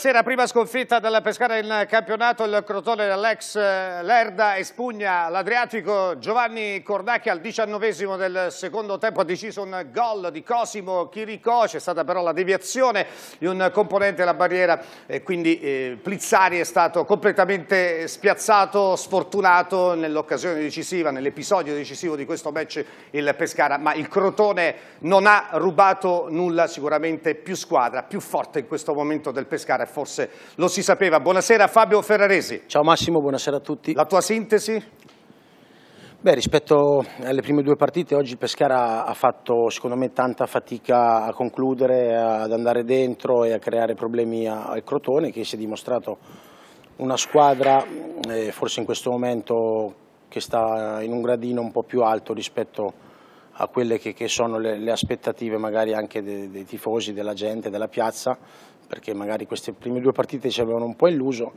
Buonasera, prima sconfitta della Pescara in campionato, il crotone dell'ex eh, Lerda espugna l'Adriatico. Giovanni Cordacchi al diciannovesimo del secondo tempo ha deciso un gol di Cosimo Chiricò, c'è stata però la deviazione di un componente della barriera e quindi eh, Plizzari è stato completamente spiazzato, sfortunato nell'occasione decisiva, nell'episodio decisivo di questo match il Pescara, ma il crotone non ha rubato nulla, sicuramente più squadra, più forte in questo momento del Pescara forse lo si sapeva. Buonasera Fabio Ferraresi. Ciao Massimo, buonasera a tutti. La tua sintesi? Beh, rispetto alle prime due partite, oggi il Pescara ha fatto secondo me tanta fatica a concludere, ad andare dentro e a creare problemi al Crotone che si è dimostrato una squadra eh, forse in questo momento che sta in un gradino un po' più alto rispetto a quelle che, che sono le, le, aspettative magari anche dei, dei tifosi, della gente, della piazza perché magari queste prime due partite ci avevano un po' illuso,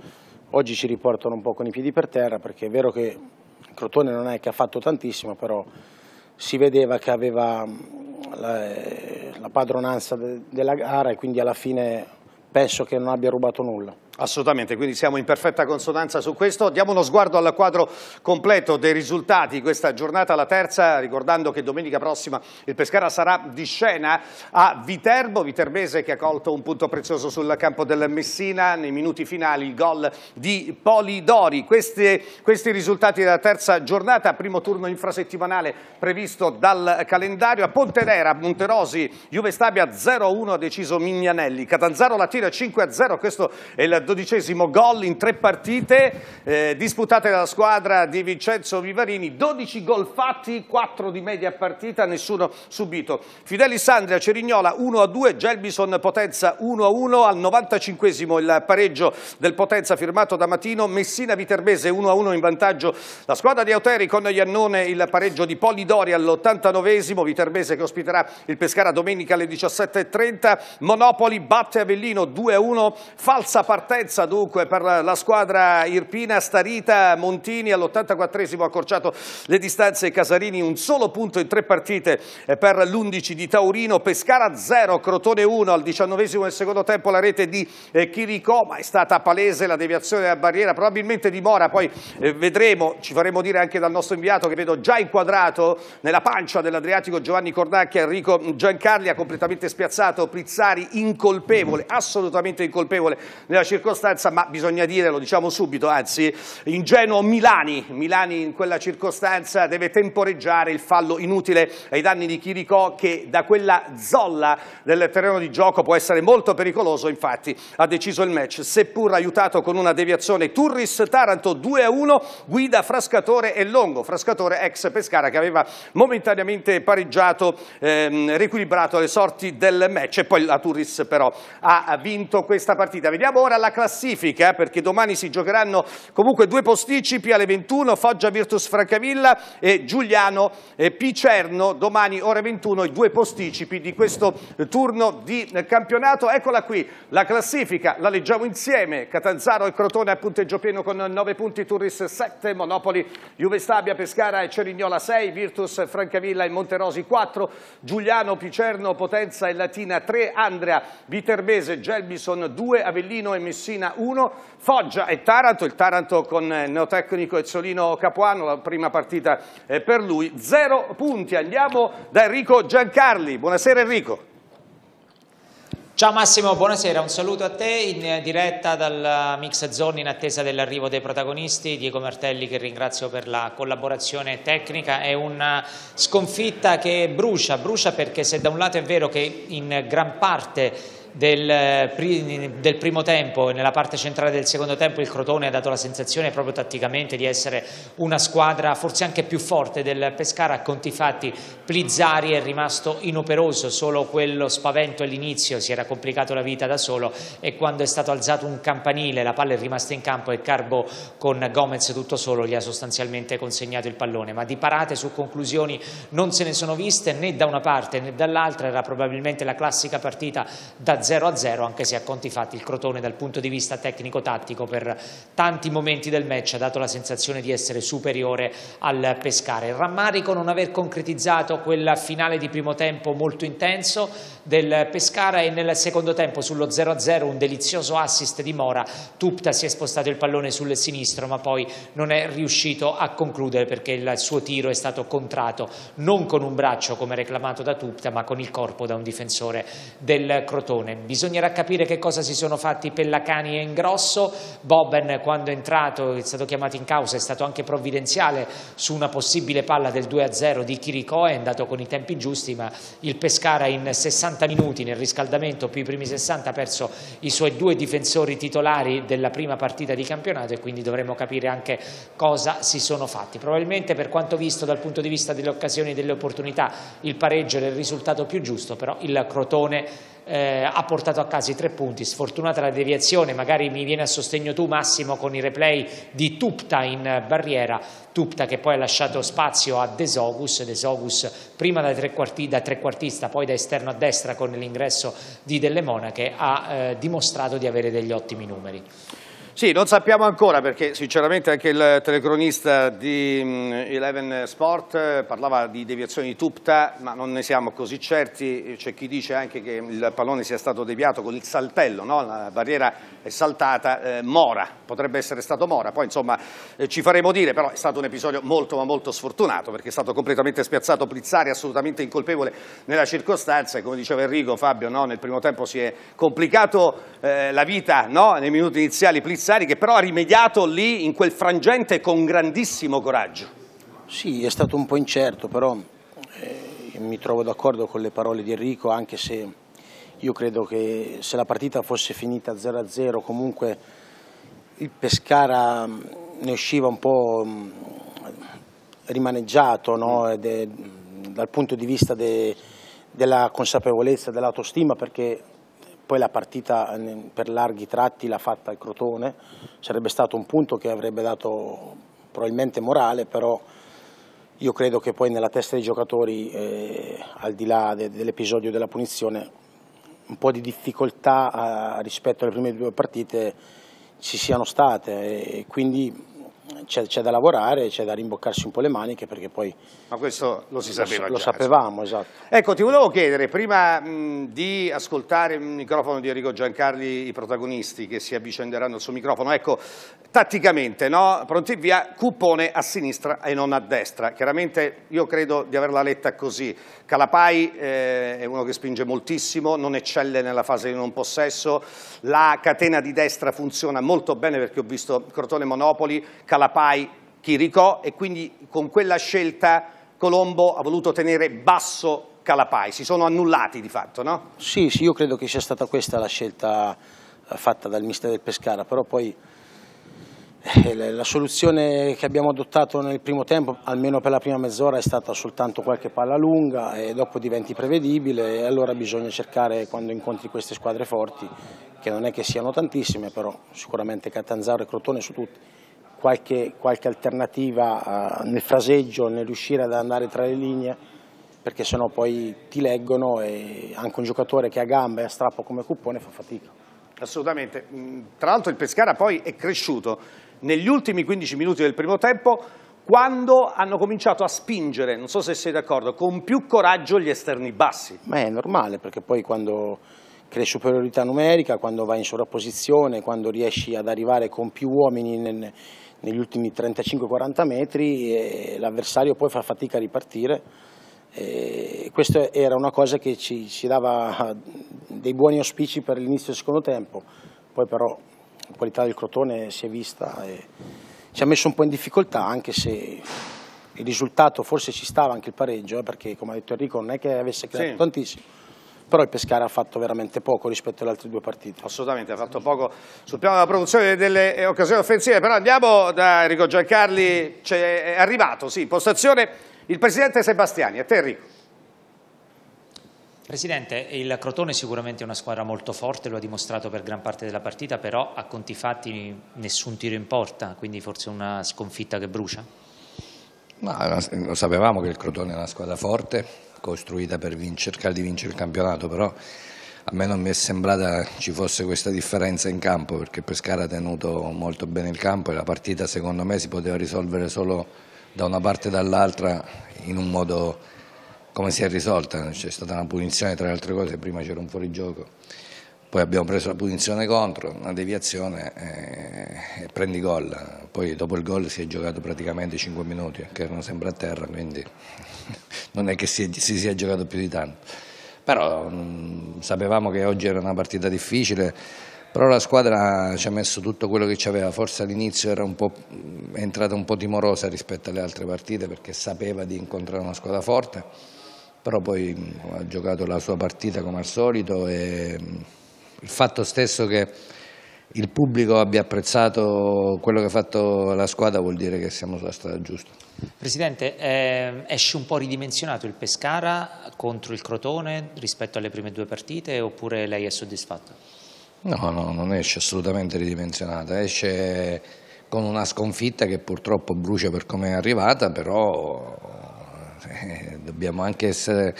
oggi ci riportano un po' con i piedi per terra perché è vero che Crotone non è che ha fatto tantissimo, però si vedeva che aveva mm, la, eh, la padronanza de, della gara e quindi alla fine penso che non abbia rubato nulla. Assolutamente, quindi siamo in perfetta consonanza su questo. Diamo uno sguardo al quadro completo dei risultati di questa giornata, la terza, ricordando che domenica prossima il Pescara sarà di scena a Viterbo, Viterbese che ha colto un punto prezioso sul campo del Messina, nei minuti finali il gol di Polidori. Questi, questi risultati della terza giornata, primo turno infrasettimanale previsto dal calendario, a Pontedera, Monterosi, Juve Stabia 0-1 ha deciso Mignanelli, Catanzaro la tira 5-0, questo è il 112 gol in tre partite eh, disputate dalla squadra di Vincenzo Vivarini, 12 gol fatti, 4 di media partita, nessuno subito. Fideli Sandria, Cerignola 1-2, Gelbison Potenza 1-1, al 95 il pareggio del Potenza firmato da Matino, Messina Viterbese 1-1 in vantaggio la squadra di Auteri con Iannone, il pareggio di Polidori all'89 Viterbese che ospiterà il Pescara domenica alle 17.30, Monopoli batte Avellino 2-1, falsa partita partenza dunque per la squadra Irpina Starita Montini all'84esimo accorciato le distanze Casarini un solo punto in tre partite eh, per l'11 di Taurino Pescara 0 Crotone 1 al 19esimo del secondo tempo la rete di eh, Chiricò ma è stata palese la deviazione della barriera probabilmente di Mora poi eh, vedremo ci faremo dire anche dal nostro inviato che vedo già inquadrato nella pancia dell'Adriatico Giovanni Cornacchia Enrico Giancarli ha completamente spiazzato Prizzari incolpevole assolutamente incolpevole nella circostanza circostanza, ma bisogna dire, lo diciamo subito, anzi, ingenuo Milani, Milani in quella circostanza deve temporeggiare il fallo inutile ai danni di Chiricò che da quella zolla del terreno di gioco può essere molto pericoloso, infatti ha deciso il match, seppur aiutato con una deviazione Turris-Taranto 2-1, guida Frascatore e Longo, Frascatore ex Pescara che aveva momentaneamente pareggiato, ehm, riequilibrato le sorti del match e poi la Turris però ha vinto questa partita. Vediamo ora la classifica perché domani si giocheranno comunque due posticipi alle 21 Foggia Virtus Francavilla e Giuliano eh, Picerno domani ore 21 i due posticipi di questo eh, turno di eh, campionato eccola qui la classifica la leggiamo insieme Catanzaro e Crotone a punteggio pieno con 9 punti Turris 7 Monopoli Juve Stabia Pescara e Cerignola 6 Virtus Francavilla e Monterosi 4 Giuliano Picerno Potenza e Latina 3 Andrea Viterbese Gelbison 2 Avellino e Messina Messina 1, Foggia e Taranto, il Taranto con il eh, neotecnico Ezzolino Capuano, la prima partita eh, per lui, zero punti, andiamo da Enrico Giancarli, buonasera Enrico. Ciao Massimo, buonasera, un saluto a te in diretta dal Mix Zone in attesa dell'arrivo dei protagonisti, Diego Martelli che ringrazio per la collaborazione tecnica, è una sconfitta che brucia, brucia perché se da un lato è vero che in gran parte del, eh, del, primo tempo e nella parte centrale del secondo tempo il Crotone ha dato la sensazione proprio tatticamente di essere una squadra forse anche più forte del Pescara a conti fatti Plizzari è rimasto inoperoso solo quello spavento all'inizio si era complicato la vita da solo e quando è stato alzato un campanile la palla è rimasta in campo e Carbo con Gomez tutto solo gli ha sostanzialmente consegnato il pallone ma di parate su conclusioni non se ne sono viste né da una parte né dall'altra era probabilmente la classica partita da 0-0 anche se a conti fatti il Crotone dal punto di vista tecnico-tattico per tanti momenti del match ha dato la sensazione di essere superiore al Pescara. Il rammarico non aver concretizzato quel finale di primo tempo molto intenso del Pescara e nel secondo tempo sullo 0-0 un delizioso assist di Mora, Tupta si è spostato il pallone sul sinistro ma poi non è riuscito a concludere perché il suo tiro è stato contrato non con un braccio come reclamato da Tupta ma con il corpo da un difensore del Crotone campione. Bisognerà capire che cosa si sono fatti Pellacani e Ingrosso. Boben quando è entrato è stato chiamato in causa, è stato anche provvidenziale su una possibile palla del 2-0 di Chiricò, è andato con i tempi giusti ma il Pescara in 60 minuti nel riscaldamento più i primi 60 ha perso i suoi due difensori titolari della prima partita di campionato e quindi dovremo capire anche cosa si sono fatti. Probabilmente per quanto visto dal punto di vista delle occasioni e delle opportunità il pareggio era il risultato più giusto, però il Crotone eh, ha portato a casa i tre punti, sfortunata la deviazione, magari mi viene a sostegno tu Massimo con i replay di Tupta in barriera, Tupta che poi ha lasciato spazio a Desogus, Desogus prima da, trequarti, da trequartista, poi da esterno a destra con l'ingresso di Delle Monache, ha eh, dimostrato di avere degli ottimi numeri. Sì, non sappiamo ancora perché sinceramente anche il telecronista di mm, Eleven Sport eh, parlava di deviazioni di Tupta, ma non ne siamo così certi. C'è chi dice anche che il pallone sia stato deviato con il saltello, no? la barriera è saltata, eh, Mora, potrebbe essere stato Mora. Poi insomma eh, ci faremo dire, però è stato un episodio molto ma molto sfortunato perché è stato completamente spiazzato Plizzari, assolutamente incolpevole nella circostanza e come diceva Enrico, Fabio, no? nel primo tempo si è complicato eh, la vita no? nei minuti iniziali Plizzari Bersani che però ha rimediato lì in quel frangente con grandissimo coraggio. Sì, è stato un po' incerto, però eh, mi trovo d'accordo con le parole di Enrico, anche se io credo che se la partita fosse finita 0-0 comunque il Pescara mm, ne usciva un po' mm, rimaneggiato no? de, mm, dal punto di vista de, della consapevolezza, dell'autostima perché poi la partita eh, per larghi tratti l'ha fatta il Crotone, sarebbe stato un punto che avrebbe dato probabilmente morale, però io credo che poi nella testa dei giocatori, eh, al di là de dell'episodio della punizione, un po' di difficoltà eh, rispetto alle prime due partite ci siano state e quindi c'è, c'è, da lavorare, c'è da rimboccarsi un po' le maniche perché poi... Ma questo lo si sapeva lo, già. Lo sapevamo, esatto. Ecco, ti volevo chiedere, prima mh, di ascoltare il microfono di Enrico Giancarli, i protagonisti che si avvicenderanno al suo microfono, ecco, tatticamente, no? Pronti via, cupone a sinistra e non a destra. Chiaramente io credo di averla letta così. Calapai eh, è uno che spinge moltissimo, non eccelle nella fase di non possesso, la catena di destra funziona molto bene perché ho visto Crotone Monopoli, Calapai Chiricò e quindi con quella scelta Colombo ha voluto tenere basso Calapai, si sono annullati di fatto, no? Sì, sì, io credo che sia stata questa la scelta eh, fatta dal mister del Pescara, però poi eh, la soluzione che abbiamo adottato nel primo tempo, almeno per la prima mezz'ora, è stata soltanto qualche palla lunga e dopo diventi prevedibile e allora bisogna cercare quando incontri queste squadre forti, che non è che siano tantissime, però sicuramente Catanzaro e Crotone su tutti qualche, qualche alternativa eh, nel fraseggio, nel riuscire ad andare tra le linee, perché sennò poi ti leggono e anche un giocatore che ha gambe e a strappo come cupone fa fatica. Assolutamente, mm, tra l'altro il Pescara poi è cresciuto negli ultimi 15 minuti del primo tempo quando hanno cominciato a spingere, non so se sei d'accordo, con più coraggio gli esterni bassi. Ma è normale perché poi quando crei superiorità numerica, quando vai in sovrapposizione, quando riesci ad arrivare con più uomini nel, negli ultimi 35-40 metri e l'avversario poi fa fatica a ripartire. E questa era una cosa che ci, ci dava dei buoni auspici per l'inizio del secondo tempo, poi però la qualità del Crotone si è vista e ci ha messo un po' in difficoltà anche se il risultato forse ci stava anche il pareggio eh, perché come ha detto Enrico non è che avesse creato sì. tantissimo però il Pescara ha fatto veramente poco rispetto alle altre due partite. Assolutamente, ha fatto poco sul piano della produzione delle eh, occasioni offensive, però andiamo da Enrico Giancarli, è arrivato, sì, postazione, il presidente Sebastiani, a te Enrico. Presidente, il Crotone è sicuramente una squadra molto forte, lo ha dimostrato per gran parte della partita, però a conti fatti nessun tiro in porta, quindi forse una sconfitta che brucia? No, lo sapevamo che il Crotone è una squadra forte, costruita per vin- cercare di vincere il campionato, però a me non mi è sembrata ci fosse questa differenza in campo perché Pescara ha tenuto molto bene il campo e la partita secondo me si poteva risolvere solo da una parte e dall'altra in un modo come si è risolta, c'è stata una punizione tra le altre cose, prima c'era un fuorigioco poi abbiamo preso la punizione contro, una deviazione e, eh, e prendi gol. Poi dopo il gol si è giocato praticamente 5 minuti, che erano sempre a terra, quindi non è che si, si sia giocato più di tanto. Però mh, sapevamo che oggi era una partita difficile, però la squadra ci ha messo tutto quello che ci aveva, forse all'inizio era è entrata un po' timorosa rispetto alle altre partite perché sapeva di incontrare una squadra forte, però poi mh, ha giocato la sua partita come al solito e, il fatto stesso che il pubblico abbia apprezzato quello che ha fatto la squadra vuol dire che siamo sulla strada giusta. Presidente, eh, esce un po' ridimensionato il Pescara contro il Crotone rispetto alle prime due partite oppure lei è soddisfatto? No, no, non esce assolutamente ridimensionato, esce con una sconfitta che purtroppo brucia per come è arrivata, però eh, dobbiamo anche essere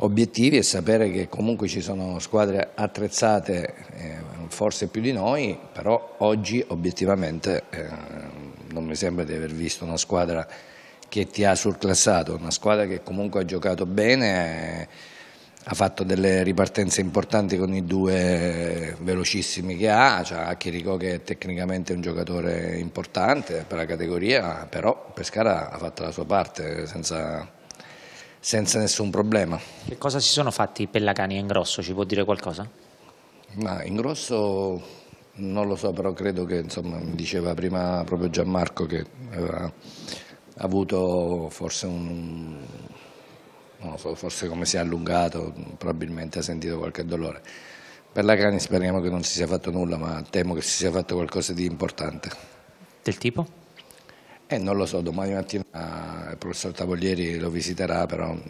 obiettivi e sapere che comunque ci sono squadre attrezzate, eh, forse più di noi, però oggi obiettivamente eh, non mi sembra di aver visto una squadra che ti ha surclassato, una squadra che comunque ha giocato bene. Eh, ha fatto delle ripartenze importanti con i due velocissimi che ha, cioè Achirico che è tecnicamente un giocatore importante per la categoria, però Pescara ha fatto la sua parte senza senza nessun problema. Che cosa si sono fatti i Pellacani in grosso? Ci può dire qualcosa? Ma in grosso non lo so, però credo che, insomma, mi diceva prima proprio Gianmarco che aveva avuto forse un... non lo so, forse come si è allungato, probabilmente ha sentito qualche dolore. Per la Cani speriamo che non si sia fatto nulla, ma temo che si sia fatto qualcosa di importante. Del tipo? Eh, non lo so, domani mattina il professor Tavolieri lo visiterà, però il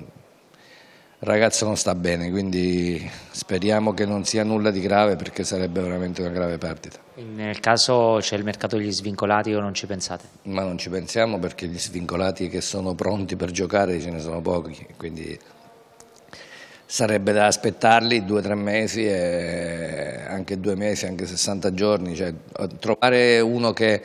ragazzo non sta bene, quindi speriamo che non sia nulla di grave perché sarebbe veramente una grave perdita. Nel caso c'è il mercato degli svincolati o non ci pensate? Ma non ci pensiamo perché gli svincolati che sono pronti per giocare ce ne sono pochi, quindi sarebbe da aspettarli due o tre mesi, e anche due mesi, anche 60 giorni, cioè trovare uno che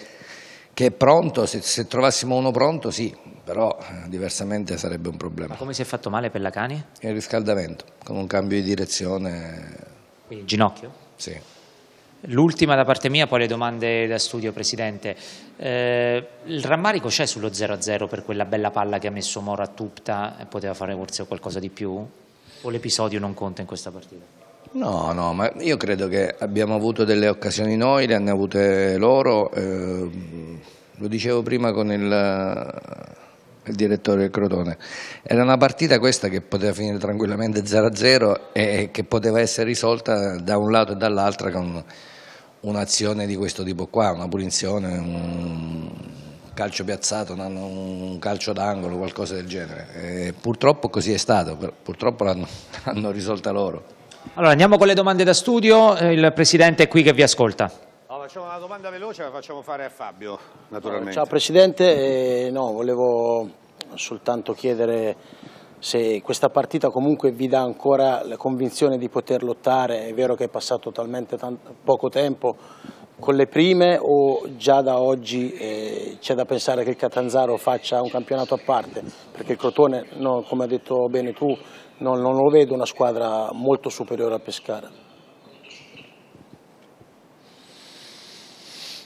che è pronto, se, se, trovassimo uno pronto sì, però eh, diversamente sarebbe un problema. Ma come si è fatto male per la Il riscaldamento, con un cambio di direzione. Il ginocchio? Sì. L'ultima da parte mia, poi le domande da studio, Presidente. Eh, il rammarico c'è sullo 0-0 per quella bella palla che ha messo Mora a Tupta e poteva fare forse qualcosa di più? O l'episodio non conta in questa partita? No, no, ma io credo che abbiamo avuto delle occasioni noi, le hanno avute loro. Eh, lo dicevo prima con il, eh, il, direttore Crotone. Era una partita questa che poteva finire tranquillamente 0-0 e che poteva essere risolta da un lato e dall'altro con un'azione di questo tipo qua, una punizione, un calcio piazzato, un calcio d'angolo, qualcosa del genere. E purtroppo così è stato, purtroppo l'hanno risolta loro. Allora andiamo con le domande da studio, eh, il Presidente è qui che vi ascolta. No, facciamo una domanda veloce, la facciamo fare a Fabio, naturalmente. Ciao Presidente, eh, no, volevo soltanto chiedere se questa partita comunque vi dà ancora la convinzione di poter lottare, è vero che è passato talmente poco tempo, con le prime o già da oggi eh, c'è da pensare che il Catanzaro faccia un campionato a parte? Perché il Crotone, no, come hai detto bene tu, non, non, lo vedo una squadra molto superiore a Pescara.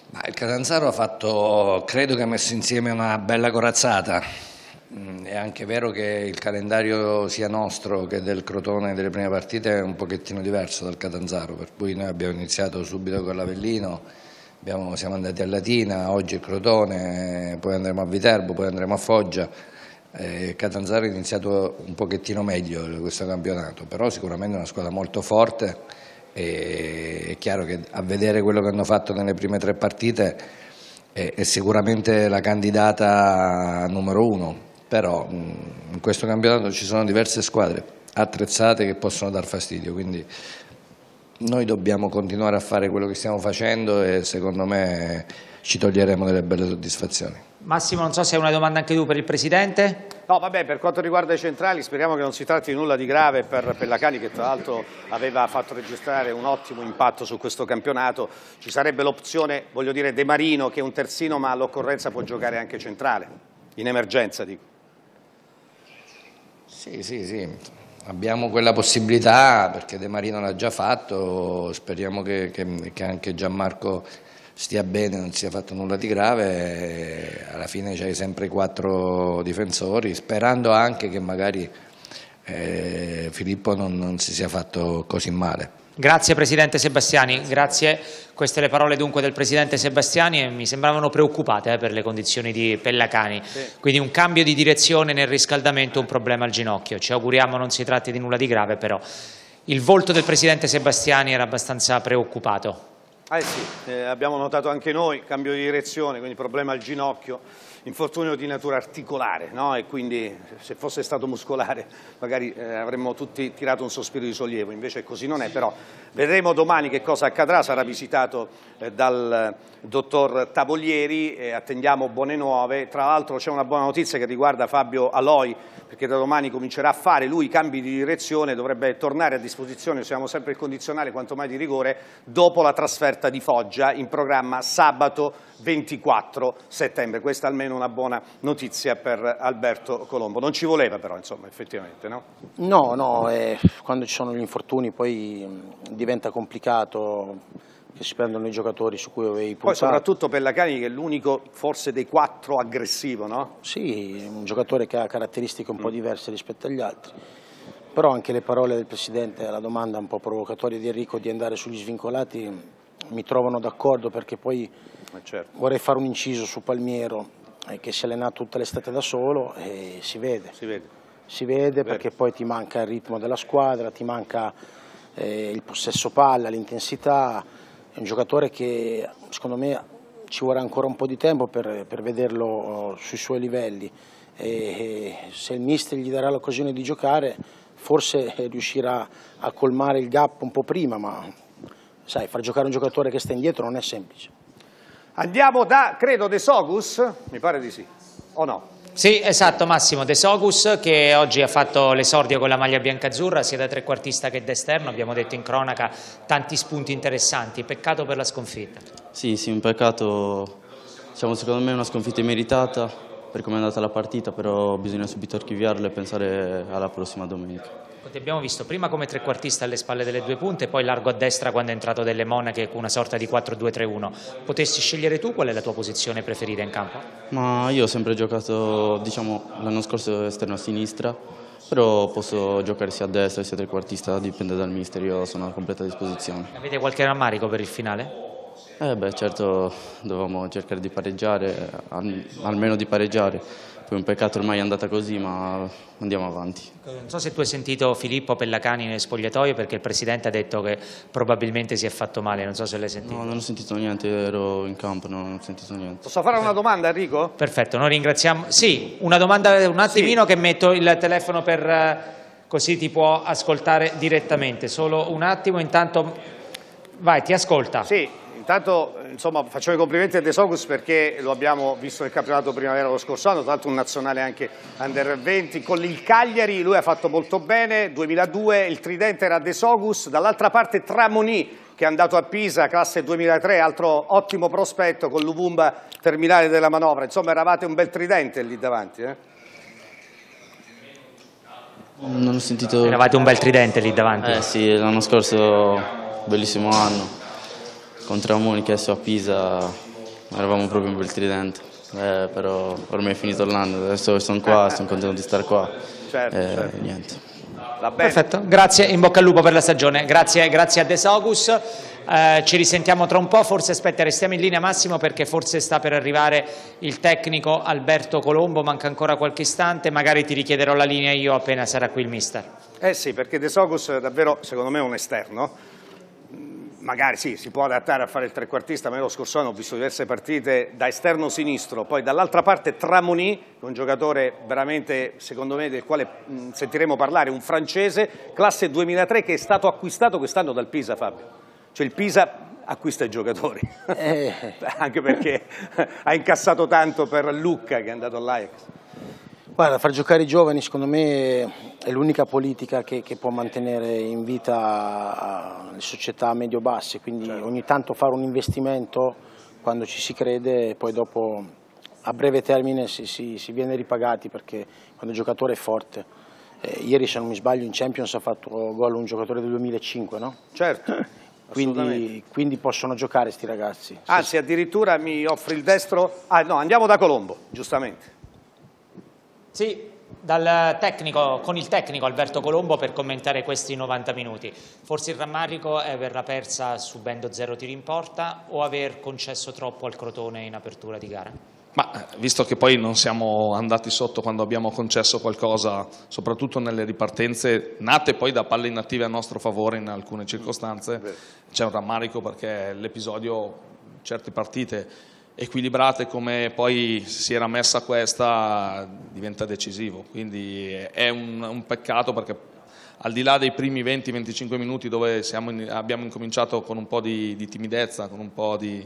Ma il Catanzaro ha fatto, credo che ha messo insieme una bella corazzata Mm, è anche vero che il calendario sia nostro che del Crotone delle prime partite è un pochettino diverso dal Catanzaro, per cui noi abbiamo iniziato subito con l'Avellino, abbiamo, siamo andati a Latina, oggi è Crotone, poi andremo a Viterbo, poi andremo a Foggia. Eh, Catanzaro è iniziato un pochettino meglio questo campionato, però sicuramente è una squadra molto forte e è chiaro che a vedere quello che hanno fatto nelle prime tre partite è sicuramente la candidata numero uno però mm, in questo campionato ci sono diverse squadre attrezzate che possono dar fastidio, quindi noi dobbiamo continuare a fare quello che stiamo facendo e secondo me ci toglieremo delle belle soddisfazioni. Massimo, non so se hai una domanda anche tu per il Presidente. No, vabbè, per quanto riguarda i centrali speriamo che non si tratti di nulla di grave per Pellacani che tra l'altro aveva fatto registrare un ottimo impatto su questo campionato. Ci sarebbe l'opzione, voglio dire, De Marino che è un terzino ma all'occorrenza può giocare anche centrale, in emergenza dico. Sì, sì, sì. Abbiamo quella possibilità perché De Marino l'ha già fatto, speriamo che, che, che anche Gianmarco stia bene, non sia fatto nulla di grave, alla fine c'hai sempre quattro difensori, sperando anche che magari eh, Filippo non, non si sia fatto così male. Grazie Presidente Sebastiani, grazie. Queste le parole dunque del Presidente Sebastiani e mi sembravano preoccupate eh, per le condizioni di Pellacani. Quindi un cambio di direzione nel riscaldamento, un problema al ginocchio. Ci auguriamo non si tratti di nulla di grave però. Il volto del Presidente Sebastiani era abbastanza preoccupato. Eh sì, eh, abbiamo notato anche noi, cambio di direzione, quindi problema al ginocchio infortunio di natura articolare no? e quindi se fosse stato muscolare magari eh, avremmo tutti tirato un sospiro di sollievo, invece così non è, però vedremo domani che cosa accadrà, sarà visitato eh, dal eh, dottor Tavolieri, eh, attendiamo buone nuove, tra l'altro c'è una buona notizia che riguarda Fabio Aloi perché da domani comincerà a fare lui i cambi di direzione, dovrebbe tornare a disposizione, siamo sempre il condizionale quanto mai di rigore, dopo la trasferta di Foggia in programma sabato 24 settembre. Questa è almeno una buona notizia per Alberto Colombo. Non ci voleva però, insomma, effettivamente, no? No, no, eh, quando ci sono gli infortuni poi diventa complicato che si prendono i giocatori su cui avevi puntato. Poi soprattutto per la Cani che è l'unico forse dei quattro aggressivo, no? Sì, un giocatore che ha caratteristiche un po' mm. diverse rispetto agli altri. Però anche le parole del Presidente alla domanda un po' provocatoria di Enrico di andare sugli svincolati mi trovano d'accordo perché poi eh, certo. vorrei fare un inciso su Palmiero eh, che si è allenato tutta l'estate da solo e si vede. Si vede. Si vede perché poi ti manca il ritmo della squadra, ti manca eh, il possesso palla, l'intensità. È un giocatore che secondo me ci vorrà ancora un po' di tempo per, per vederlo oh, sui suoi livelli. E, e eh, se il mister gli darà l'occasione di giocare forse riuscirà a colmare il gap un po' prima, ma sai, far giocare un giocatore che sta indietro non è semplice. Andiamo da, credo, De Sogus? Mi pare di sì, o no? Sì, esatto Massimo De Sogus che oggi ha fatto l'esordio con la maglia biancazzurra sia da trequartista che da esterno, abbiamo detto in cronaca tanti spunti interessanti, peccato per la sconfitta. Sì, sì, un peccato, diciamo, secondo me è una sconfitta meritata per come è andata la partita, però bisogna subito archiviarla e pensare alla prossima domenica. Ti abbiamo visto prima come trequartista alle spalle delle due punte, poi largo a destra quando è entrato Delle Monache con una sorta di 4-2-3-1. Potessi scegliere tu qual è la tua posizione preferita in campo? Ma io ho sempre giocato, diciamo, l'anno scorso esterno a sinistra, però posso giocare sia a destra sia a trequartista, dipende dal mister, io sono a completa disposizione. Avete qualche rammarico per il finale? Eh beh, certo, dovevamo cercare di pareggiare, almeno di pareggiare poi è un peccato ormai è andata così, ma andiamo avanti. Non so se tu hai sentito Filippo Pellacani nel spogliatoio perché il presidente ha detto che probabilmente si è fatto male, non so se l'hai sentito. No, non ho sentito niente, ero in campo, non ho sentito niente. Posso fare una domanda Enrico? Perfetto, noi ringraziamo. Sì, una domanda un attimino sì. che metto il telefono per eh, così ti può ascoltare direttamente. Solo un attimo, intanto vai, ti ascolta. Sì intanto insomma, facciamo i complimenti a De Sogus perché lo abbiamo visto nel campionato primavera lo scorso anno, tra l'altro un nazionale anche under 20, con il Cagliari lui ha fatto molto bene, 2002 il tridente era De Sogus, dall'altra parte Tramoni che è andato a Pisa, classe 2003, altro ottimo prospetto con l'Ubumba terminale della manovra, insomma eravate un bel tridente lì davanti. Eh? Non ho sentito... Eravate un bel tridente lì davanti. Eh sì, l'anno scorso bellissimo anno. Contro la Monica adesso a Pisa eravamo proprio un bel tridente, eh, però ormai è finito l'anno, adesso sono qua, eh, eh. sono contento di stare qua. Certo, eh, certo. Niente. Perfetto, grazie, in bocca al lupo per la stagione, grazie, grazie a De Sogus. Eh, ci risentiamo tra un po', forse aspetta, restiamo in linea Massimo perché forse sta per arrivare il tecnico Alberto Colombo, manca ancora qualche istante, magari ti richiederò la linea io appena sarà qui il mister. Eh sì, perché De Sogus davvero secondo me è un esterno, magari sì, si può adattare a fare il trequartista, ma io lo scorso anno ho visto diverse partite da esterno sinistro, poi dall'altra parte Tramoni, un giocatore veramente, secondo me, del quale mh, mm, sentiremo parlare, un francese, classe 2003, che è stato acquistato quest'anno dal Pisa, Fabio. Cioè il Pisa acquista i giocatori, eh. anche perché ha incassato tanto per Lucca che è andato all'Ajax. Guarda, far giocare i giovani secondo me è l'unica politica che, che, può mantenere in vita le società medio-basse, quindi certo. ogni tanto fare un investimento quando ci si crede e poi dopo a breve termine si, si, si viene ripagati perché quando il giocatore è forte. Eh, ieri se non mi sbaglio in Champions ha fatto gol un giocatore del 2005, no? Certo. Quindi, quindi, possono giocare questi ragazzi. Anzi, addirittura mi offri il destro. Ah, no, andiamo da Colombo, giustamente. Sì, dal tecnico, con il tecnico Alberto Colombo per commentare questi 90 minuti. Forse il rammarico è averla persa subendo zero tiri in porta o aver concesso troppo al Crotone in apertura di gara? Ma eh, visto che poi non siamo andati sotto quando abbiamo concesso qualcosa, soprattutto nelle ripartenze nate poi da palle inattive a nostro favore in alcune circostanze, c'è un rammarico perché l'episodio, certe partite equilibrate come poi si era messa questa diventa decisivo, quindi è un, un peccato perché al di là dei primi 20-25 minuti dove in, abbiamo incominciato con un po' di, di timidezza, con un po' di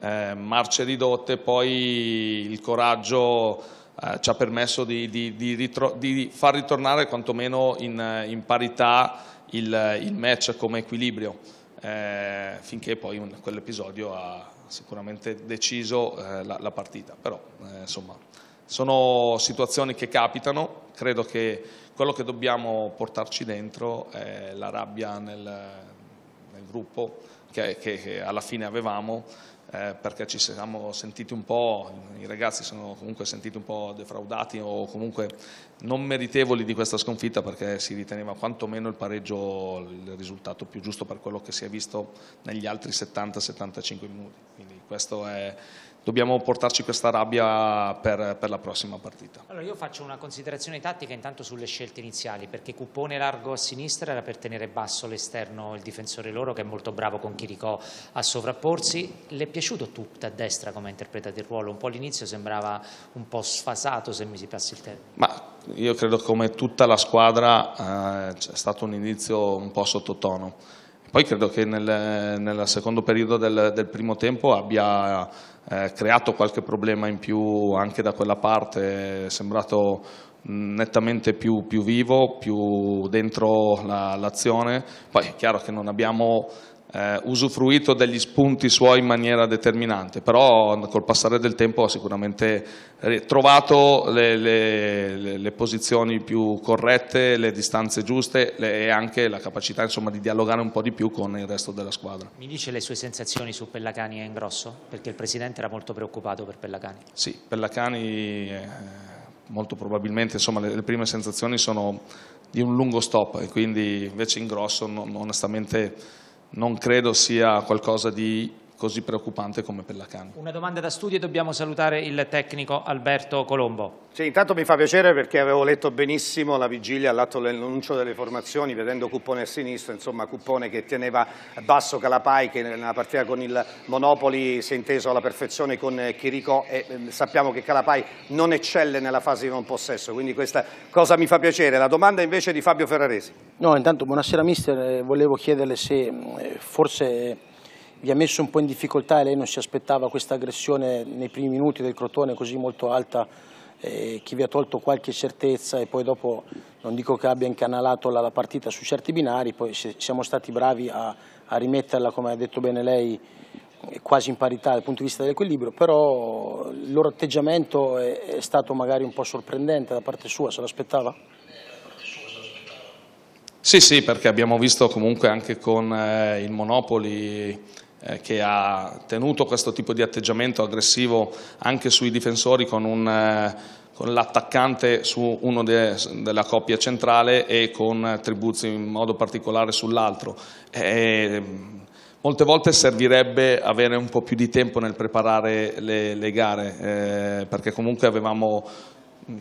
eh, marce ridotte, poi il coraggio eh, ci ha permesso di, di, di, far ritornare quantomeno in, in parità il, il, match come equilibrio, eh, finché poi un, quell'episodio ha sicuramente deciso eh, la, la, partita, però eh, insomma sono situazioni che capitano, credo che quello che dobbiamo portarci dentro è la rabbia nel, nel gruppo che, che alla fine avevamo eh, perché ci siamo sentiti un po', i ragazzi sono comunque sentiti un po' defraudati o comunque non meritevoli di questa sconfitta perché si riteneva quantomeno il pareggio il risultato più giusto per quello che si è visto negli altri 70-75 minuti. Quindi questo è dobbiamo portarci questa rabbia per, per, la prossima partita. Allora io faccio una considerazione tattica intanto sulle scelte iniziali perché Cupone largo a sinistra era per tenere basso l'esterno il difensore loro che è molto bravo con Chiricò a sovrapporsi le è piaciuto tutta a destra come ha interpretato il ruolo? Un po' all'inizio sembrava un po' sfasato se mi si passi il tempo. Ma io credo come tutta la squadra eh, è stato un inizio un po' sottotono poi credo che nel, nel secondo periodo del, del, primo tempo abbia eh, creato qualche problema in più anche da quella parte, è sembrato mm, nettamente più, più vivo, più dentro l'azione. La, Poi è chiaro che non abbiamo eh, usufruito degli spunti suoi in maniera determinante, però col passare del tempo ha sicuramente trovato le, le, le posizioni più corrette, le distanze giuste le, e anche la capacità insomma, di dialogare un po' di più con il resto della squadra. Mi dice le sue sensazioni su Pellacani e Ingrosso? Perché il Presidente era molto preoccupato per Pellacani. Sì, Pellacani... Eh, molto probabilmente insomma, le, le, prime sensazioni sono di un lungo stop e quindi invece in non, onestamente non credo sia qualcosa di così preoccupante come per la Can. Una domanda da studio e dobbiamo salutare il tecnico Alberto Colombo. Sì, intanto mi fa piacere perché avevo letto benissimo la vigilia all'atto dell'annuncio delle formazioni, vedendo Cuppone a sinistra, insomma Cuppone che teneva basso Calapai che nella partita con il Monopoli si è inteso alla perfezione con Chirico e ehm, sappiamo che Calapai non eccelle nella fase di non possesso, quindi questa cosa mi fa piacere. La domanda invece di Fabio Ferraresi. No, intanto buonasera mister, eh, volevo chiederle se mm, eh, forse vi ha messo un po' in difficoltà e lei non si aspettava questa aggressione nei primi minuti del Crotone così molto alta eh, che vi ha tolto qualche certezza e poi dopo non dico che abbia incanalato la, la partita su certi binari, poi se, siamo stati bravi a, a, rimetterla come ha detto bene lei eh, quasi in parità dal punto di vista dell'equilibrio, però il loro atteggiamento è, è stato magari un po' sorprendente da parte sua, se l'aspettava? Sì, sì, perché abbiamo visto comunque anche con eh, il Monopoli eh, che ha tenuto questo tipo di atteggiamento aggressivo anche sui difensori con, eh, con l'attaccante su uno de, della coppia centrale e con Tribuzzi in modo particolare sull'altro. Eh, molte volte servirebbe avere un po' più di tempo nel preparare le, le gare, eh, perché comunque avevamo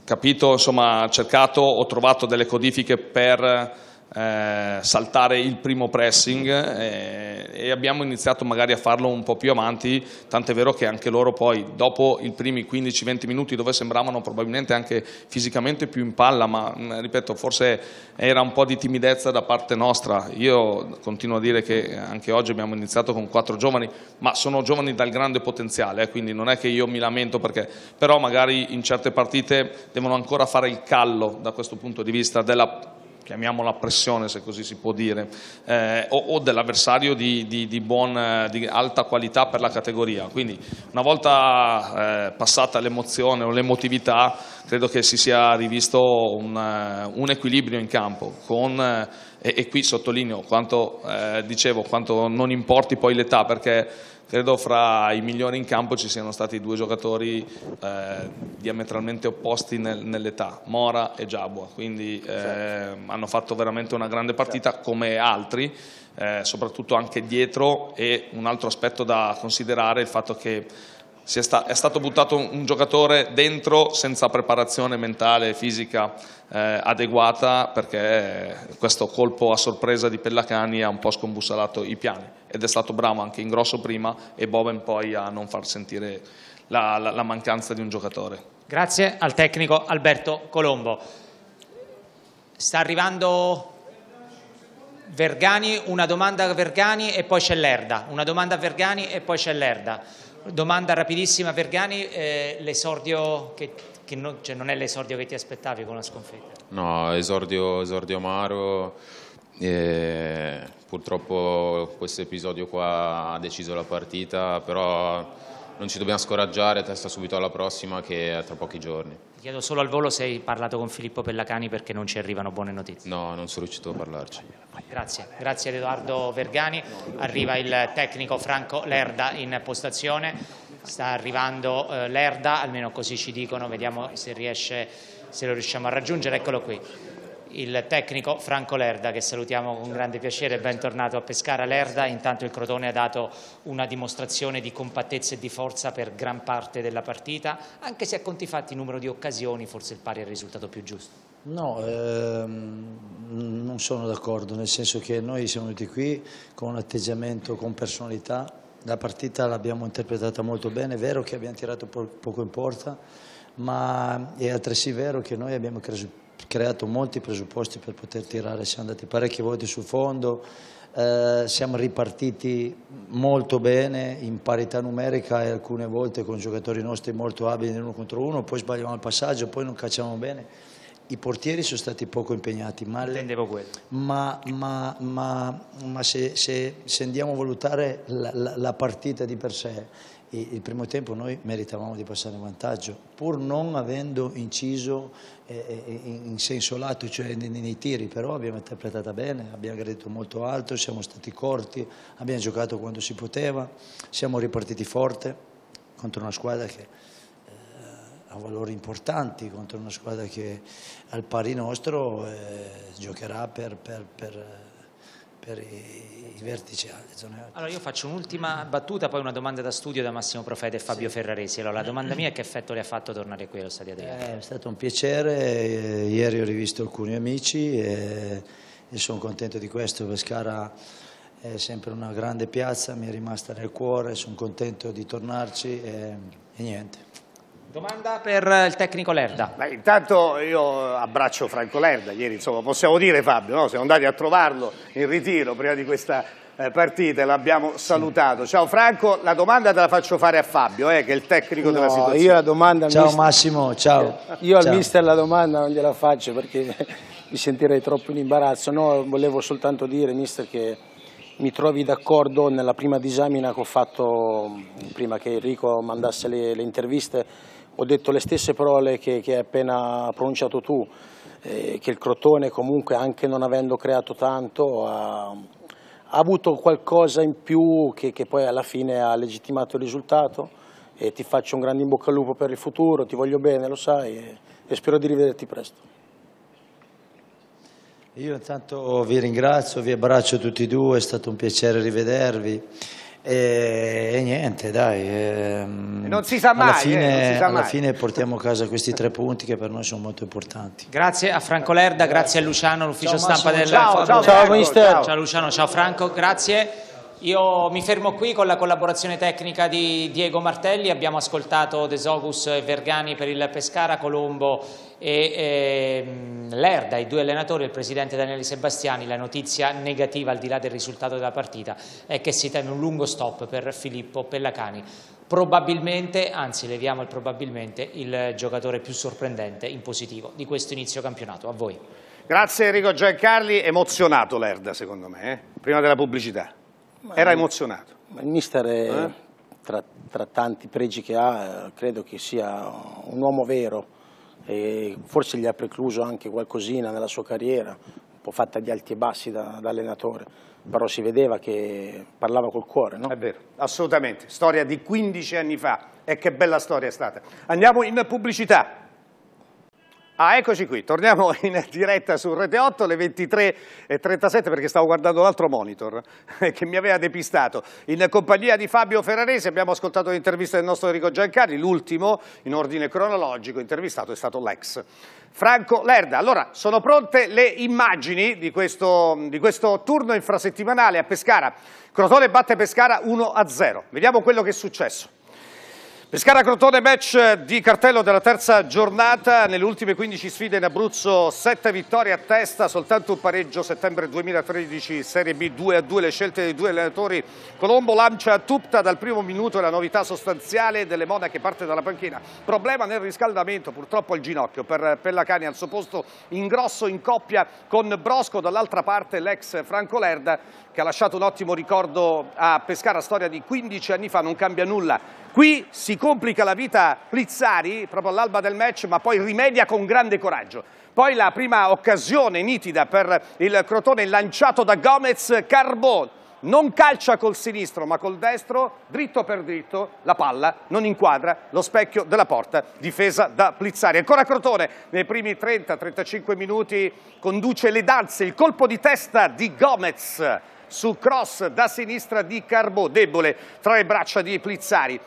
capito, insomma, cercato o trovato delle codifiche per eh, saltare il primo pressing eh, e abbiamo iniziato magari a farlo un po' più avanti, tant'è vero che anche loro poi dopo i primi 15-20 minuti dove sembravano probabilmente anche fisicamente più in palla, ma mm, ripeto forse era un po' di timidezza da parte nostra, io continuo a dire che anche oggi abbiamo iniziato con quattro giovani, ma sono giovani dal grande potenziale, eh, quindi non è che io mi lamento perché però magari in certe partite devono ancora fare il callo da questo punto di vista della chiamiamola pressione se così si può dire, eh, o, o dell'avversario di, di, di, di, alta qualità per la categoria. Quindi una volta eh, passata l'emozione o l'emotività credo che si sia rivisto un, eh, un equilibrio in campo con, eh, e, e, qui sottolineo quanto eh, dicevo, quanto non importi poi l'età perché Credo fra i migliori in campo ci siano stati due giocatori eh, diametralmente opposti nel, nell'età, Mora e Giabua, quindi eh, certo. hanno fatto veramente una grande partita certo. come altri. Eh, soprattutto anche dietro e un altro aspetto da considerare è il fatto che Sta è stato buttato un, giocatore dentro senza preparazione mentale e fisica eh, adeguata perché questo colpo a sorpresa di Pellacani ha un po' scombussolato i piani ed è stato bravo anche in grosso prima e Boven poi a non far sentire la, la, la mancanza di un giocatore. Grazie al tecnico Alberto Colombo. Sta arrivando Vergani, una domanda a Vergani e poi c'è Lerda, una domanda a Vergani e poi c'è Lerda. Domanda rapidissima, Vergani, eh, l'esordio che, che non, cioè non, è l'esordio che ti aspettavi con la sconfitta? No, esordio, esordio amaro, eh, purtroppo questo episodio qua ha deciso la partita, però non ci dobbiamo scoraggiare, testa subito alla prossima che è tra pochi giorni chiedo solo al volo se hai parlato con Filippo Pellacani perché non ci arrivano buone notizie. No, non sono riuscito a parlarci. Grazie, grazie Edoardo Vergani. Arriva il tecnico Franco Lerda in postazione. Sta arrivando eh, Lerda, almeno così ci dicono, vediamo se, riesce, se lo riusciamo a raggiungere. Eccolo qui il tecnico Franco Lerda che salutiamo con grande piacere, bentornato a Pescara Lerda, intanto il Crotone ha dato una dimostrazione di compattezza e di forza per gran parte della partita, anche se a conti fatti numero di occasioni forse il pari è il risultato più giusto. No, ehm, non sono d'accordo, nel senso che noi siamo venuti qui con un atteggiamento, con personalità, la partita l'abbiamo interpretata molto bene, è vero che abbiamo tirato po poco in porta, ma è altresì vero che noi abbiamo creso creato molti presupposti per poter tirare, siamo andati parecchie volte sul fondo, eh, siamo ripartiti molto bene in parità numerica e alcune volte con giocatori nostri molto abili uno contro uno, poi sbagliamo il passaggio, poi non cacciamo bene. I portieri sono stati poco impegnati, ma, ma, ma, ma se, se, se, andiamo a valutare la, la, la partita di per sé, il primo tempo noi meritavamo di passare in vantaggio, pur non avendo inciso eh, eh, in senso lato, cioè nei tiri, però abbiamo interpretato bene, abbiamo gradito molto alto, siamo stati corti, abbiamo giocato quando si poteva, siamo ripartiti forte contro una squadra che eh, ha valori importanti, contro una squadra che al pari nostro eh, giocherà per, per, per per i, i vertici esonerati. Allora io faccio un'ultima battuta, poi una domanda da studio da Massimo Profeta e Fabio sì. Ferraresi. Allora, la domanda mia è che effetto le ha fatto tornare qui allo Stadio eh, Adriatico? È stato un piacere, eh, ieri ho rivisto alcuni amici e, e sono contento di questo, Pescara è sempre una grande piazza, mi è rimasta nel cuore, sono contento di tornarci e, e niente. Domanda per il tecnico Lerda. Beh, intanto io abbraccio Franco Lerda, ieri insomma, possiamo dire Fabio, no? siamo andati a trovarlo in ritiro prima di questa eh, partite, l'abbiamo salutato. Ciao Franco, la domanda te la faccio fare a Fabio, eh, che è il tecnico no, della situazione. Io la domanda ciao mister... Massimo, ciao. Eh, io ciao. al mister la domanda non gliela faccio perché mi sentirei troppo in imbarazzo. No, volevo soltanto dire, mister, che mi trovi d'accordo nella prima disamina che ho fatto prima che Enrico mandasse le, le interviste ho detto le stesse parole che, che hai appena pronunciato tu, eh, che il Crotone comunque anche non avendo creato tanto ha, ha avuto qualcosa in più che, che poi alla fine ha legittimato il risultato e ti faccio un grande in bocca al lupo per il futuro, ti voglio bene, lo sai e, e spero di rivederti presto. Io intanto vi ringrazio, vi abbraccio tutti e due, è stato un piacere rivedervi. E, e niente, dai. Ehm, e, non si sa mai. Alla eh, fine, eh, sa alla mai. fine portiamo a casa questi tre punti che per noi sono molto importanti. Grazie a Franco Lerda, grazie a Luciano, l'ufficio stampa del ciao, ciao, ciao, ciao, Luciano, ciao Franco, grazie. Io mi fermo qui con la collaborazione tecnica di Diego Martelli, abbiamo ascoltato De e Vergani per il Pescara, Colombo e eh, Lerda, i due allenatori, il presidente Daniele Sebastiani. La notizia negativa al di là del risultato della partita è che si teme un lungo stop per Filippo Pellacani. Probabilmente, anzi leviamo il probabilmente, il giocatore più sorprendente in positivo di questo inizio campionato. A voi. Grazie Enrico Giancarli, emozionato Lerda secondo me, eh? prima della pubblicità. Ma Era emozionato. Il mister è, eh? tra, tra, tanti pregi che ha, eh, credo che sia un uomo vero e forse gli ha precluso anche qualcosina nella sua carriera, un po' fatta di alti e bassi da, da allenatore, però si vedeva che parlava col cuore, no? È vero, assolutamente, storia di 15 anni fa e che bella storia è stata. Andiamo in pubblicità. Ah, eccoci qui, torniamo in diretta su Rete 8 alle 23.37 perché stavo guardando l'altro monitor che mi aveva depistato. In compagnia di Fabio Ferraresi abbiamo ascoltato l'intervista del nostro Enrico Giancarli, l'ultimo in ordine cronologico intervistato è stato l'ex Franco Lerda. Allora, sono pronte le immagini di questo, di questo turno infrasettimanale a Pescara. Crotone batte Pescara 1-0. Vediamo quello che è successo. Pescara Crotone match di cartello della terza giornata, nelle ultime 15 sfide in Abruzzo 7 vittorie a testa, soltanto un pareggio settembre 2013 Serie B 2 a 2, le scelte dei due allenatori Colombo lancia tutta dal primo minuto la novità sostanziale delle monache parte dalla panchina, problema nel riscaldamento purtroppo al ginocchio per Pellacani al suo posto in grosso in coppia con Brosco dall'altra parte l'ex Franco Lerda che ha lasciato un ottimo ricordo a Pescara, storia di 15 anni fa, non cambia nulla. Qui si complica la vita Plizzari proprio all'alba del match, ma poi rimedia con grande coraggio. Poi la prima occasione nitida per il Crotone lanciato da Gomez Carbon. Non calcia col sinistro ma col destro, dritto per dritto, la palla non inquadra lo specchio della porta, difesa da Plizzari. Ancora Crotone, nei primi 30-35 minuti conduce le danze, il colpo di testa di Gomez su cross da sinistra di Carbò, debole tra le braccia di Plizzari.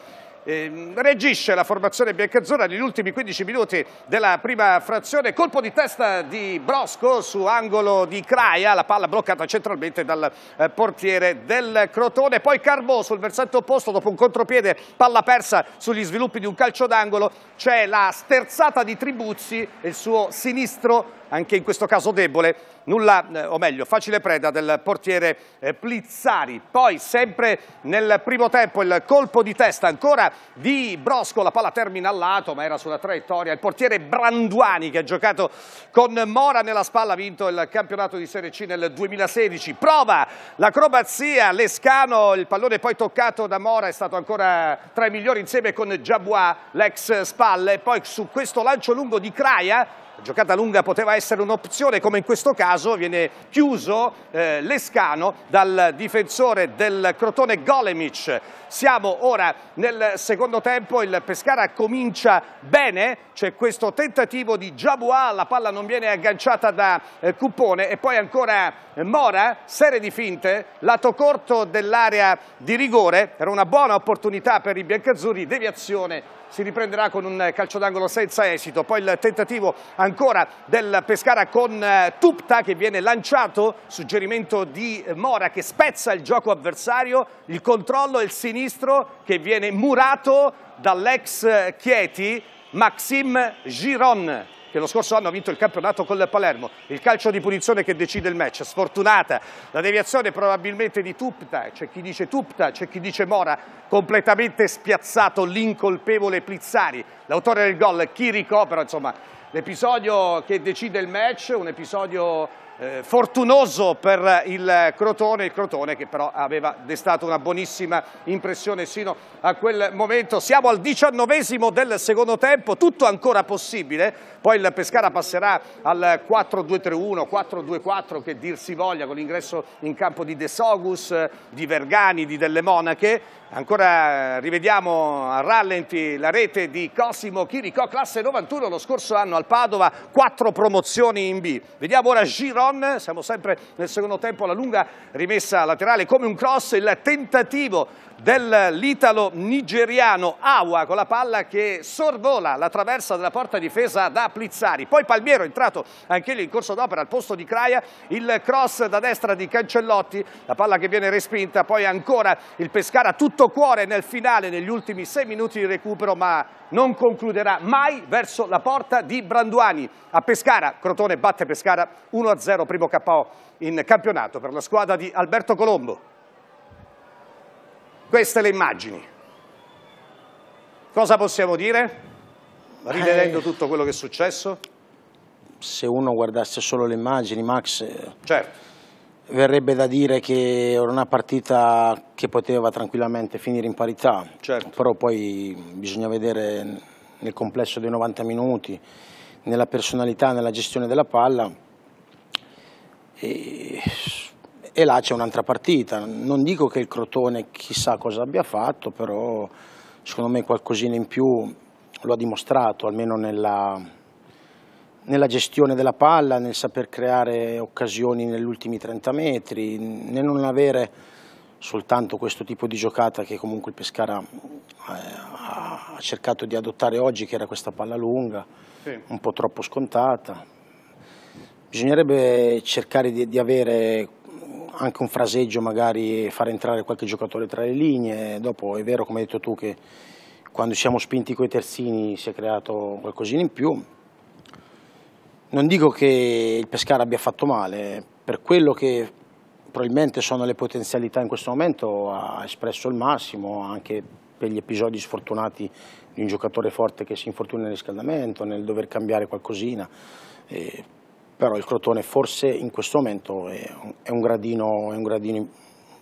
Eh, regisce la formazione biancazzurra negli ultimi 15 minuti della prima frazione colpo di testa di Brosco su angolo di Craia la palla bloccata centralmente dal eh, portiere del Crotone poi Carbò sul versante opposto dopo un contropiede palla persa sugli sviluppi di un calcio d'angolo c'è la sterzata di Tribuzzi e il suo sinistro anche in questo caso debole, nulla, eh, o meglio, facile preda del portiere eh, Plizzari. Poi sempre nel primo tempo il colpo di testa ancora di Brosco, la palla termina al lato ma era sulla traiettoria, il portiere Branduani che ha giocato con Mora nella spalla, ha vinto il campionato di Serie C nel 2016, prova l'acrobazia, Lescano, il pallone poi toccato da Mora è stato ancora tra i migliori insieme con Giabois, l'ex spalle, poi su questo lancio lungo di Craia giocata lunga poteva essere un'opzione, come in questo caso viene chiuso eh, Lescano dal difensore del Crotone Golemic. Siamo ora nel secondo tempo, il Pescara comincia bene, c'è questo tentativo di Jabua, la palla non viene agganciata da eh, Cuppone e poi ancora eh, Mora, serie di finte, lato corto dell'area di rigore, era una buona opportunità per i biancazzurri, deviazione si riprenderà con un calcio d'angolo senza esito, poi il tentativo ancora del Pescara con eh, Tupta che viene lanciato, suggerimento di Mora che spezza il gioco avversario, il controllo e il sinistro che viene murato dall'ex Chieti Maxime Giron che lo scorso anno ha vinto il campionato con il Palermo. Il calcio di punizione che decide il match, sfortunata. La deviazione probabilmente di Tupta, c'è chi dice Tupta, c'è chi dice Mora, completamente spiazzato l'incolpevole Plizzari. L'autore del gol, chi ricopre, insomma, l'episodio che decide il match, un episodio eh, fortunoso per il Crotone, il Crotone che però aveva destato una buonissima impressione sino a quel momento. Siamo al diciannovesimo del secondo tempo, tutto ancora possibile, poi il Pescara passerà al 4-2-3-1, 4-2-4 che dir si voglia con l'ingresso in campo di De Sogus, di Vergani, di Delle Monache, ancora eh, rivediamo a rallenti la rete di Cosimo Chiricò, classe 91 lo scorso anno al Padova, quattro promozioni in B. Vediamo ora Giro Leon, siamo sempre nel secondo tempo alla lunga rimessa laterale come un cross, il tentativo dell'italo-nigeriano Awa con la palla che sorvola la traversa della porta difesa da Plizzari. Poi Palmiero è entrato anche lì in corso d'opera al posto di Craia, il cross da destra di Cancellotti, la palla che viene respinta, poi ancora il Pescara tutto cuore nel finale, negli ultimi sei minuti di recupero, ma non concluderà mai verso la porta di Branduani. A Pescara, Crotone batte Pescara 1-0, primo KO in campionato per la squadra di Alberto Colombo. Queste le immagini. Cosa possiamo dire? Rivedendo eh, tutto quello che è successo? Se uno guardasse solo le immagini, Max... Eh, certo. Verrebbe da dire che era una partita che poteva tranquillamente finire in parità, certo. però poi bisogna vedere nel complesso dei 90 minuti, nella personalità, nella gestione della palla. E e là c'è un'altra partita. Non dico che il Crotone chissà cosa abbia fatto, però secondo me qualcosina in più lo ha dimostrato, almeno nella, nella gestione della palla, nel saper creare occasioni negli ultimi 30 metri, nel non avere soltanto questo tipo di giocata che comunque il Pescara eh, ha cercato di adottare oggi, che era questa palla lunga, sì. un po' troppo scontata. Bisognerebbe cercare di, di avere anche un fraseggio magari far entrare qualche giocatore tra le linee, dopo è vero come hai detto tu che quando siamo spinti coi terzini si è creato qualcosina in più, non dico che il Pescara abbia fatto male, per quello che probabilmente sono le potenzialità in questo momento ha espresso il massimo anche per gli episodi sfortunati di un giocatore forte che si infortuna nel riscaldamento, nel dover cambiare qualcosina. E però il Crotone forse in questo momento è un gradino, è un gradino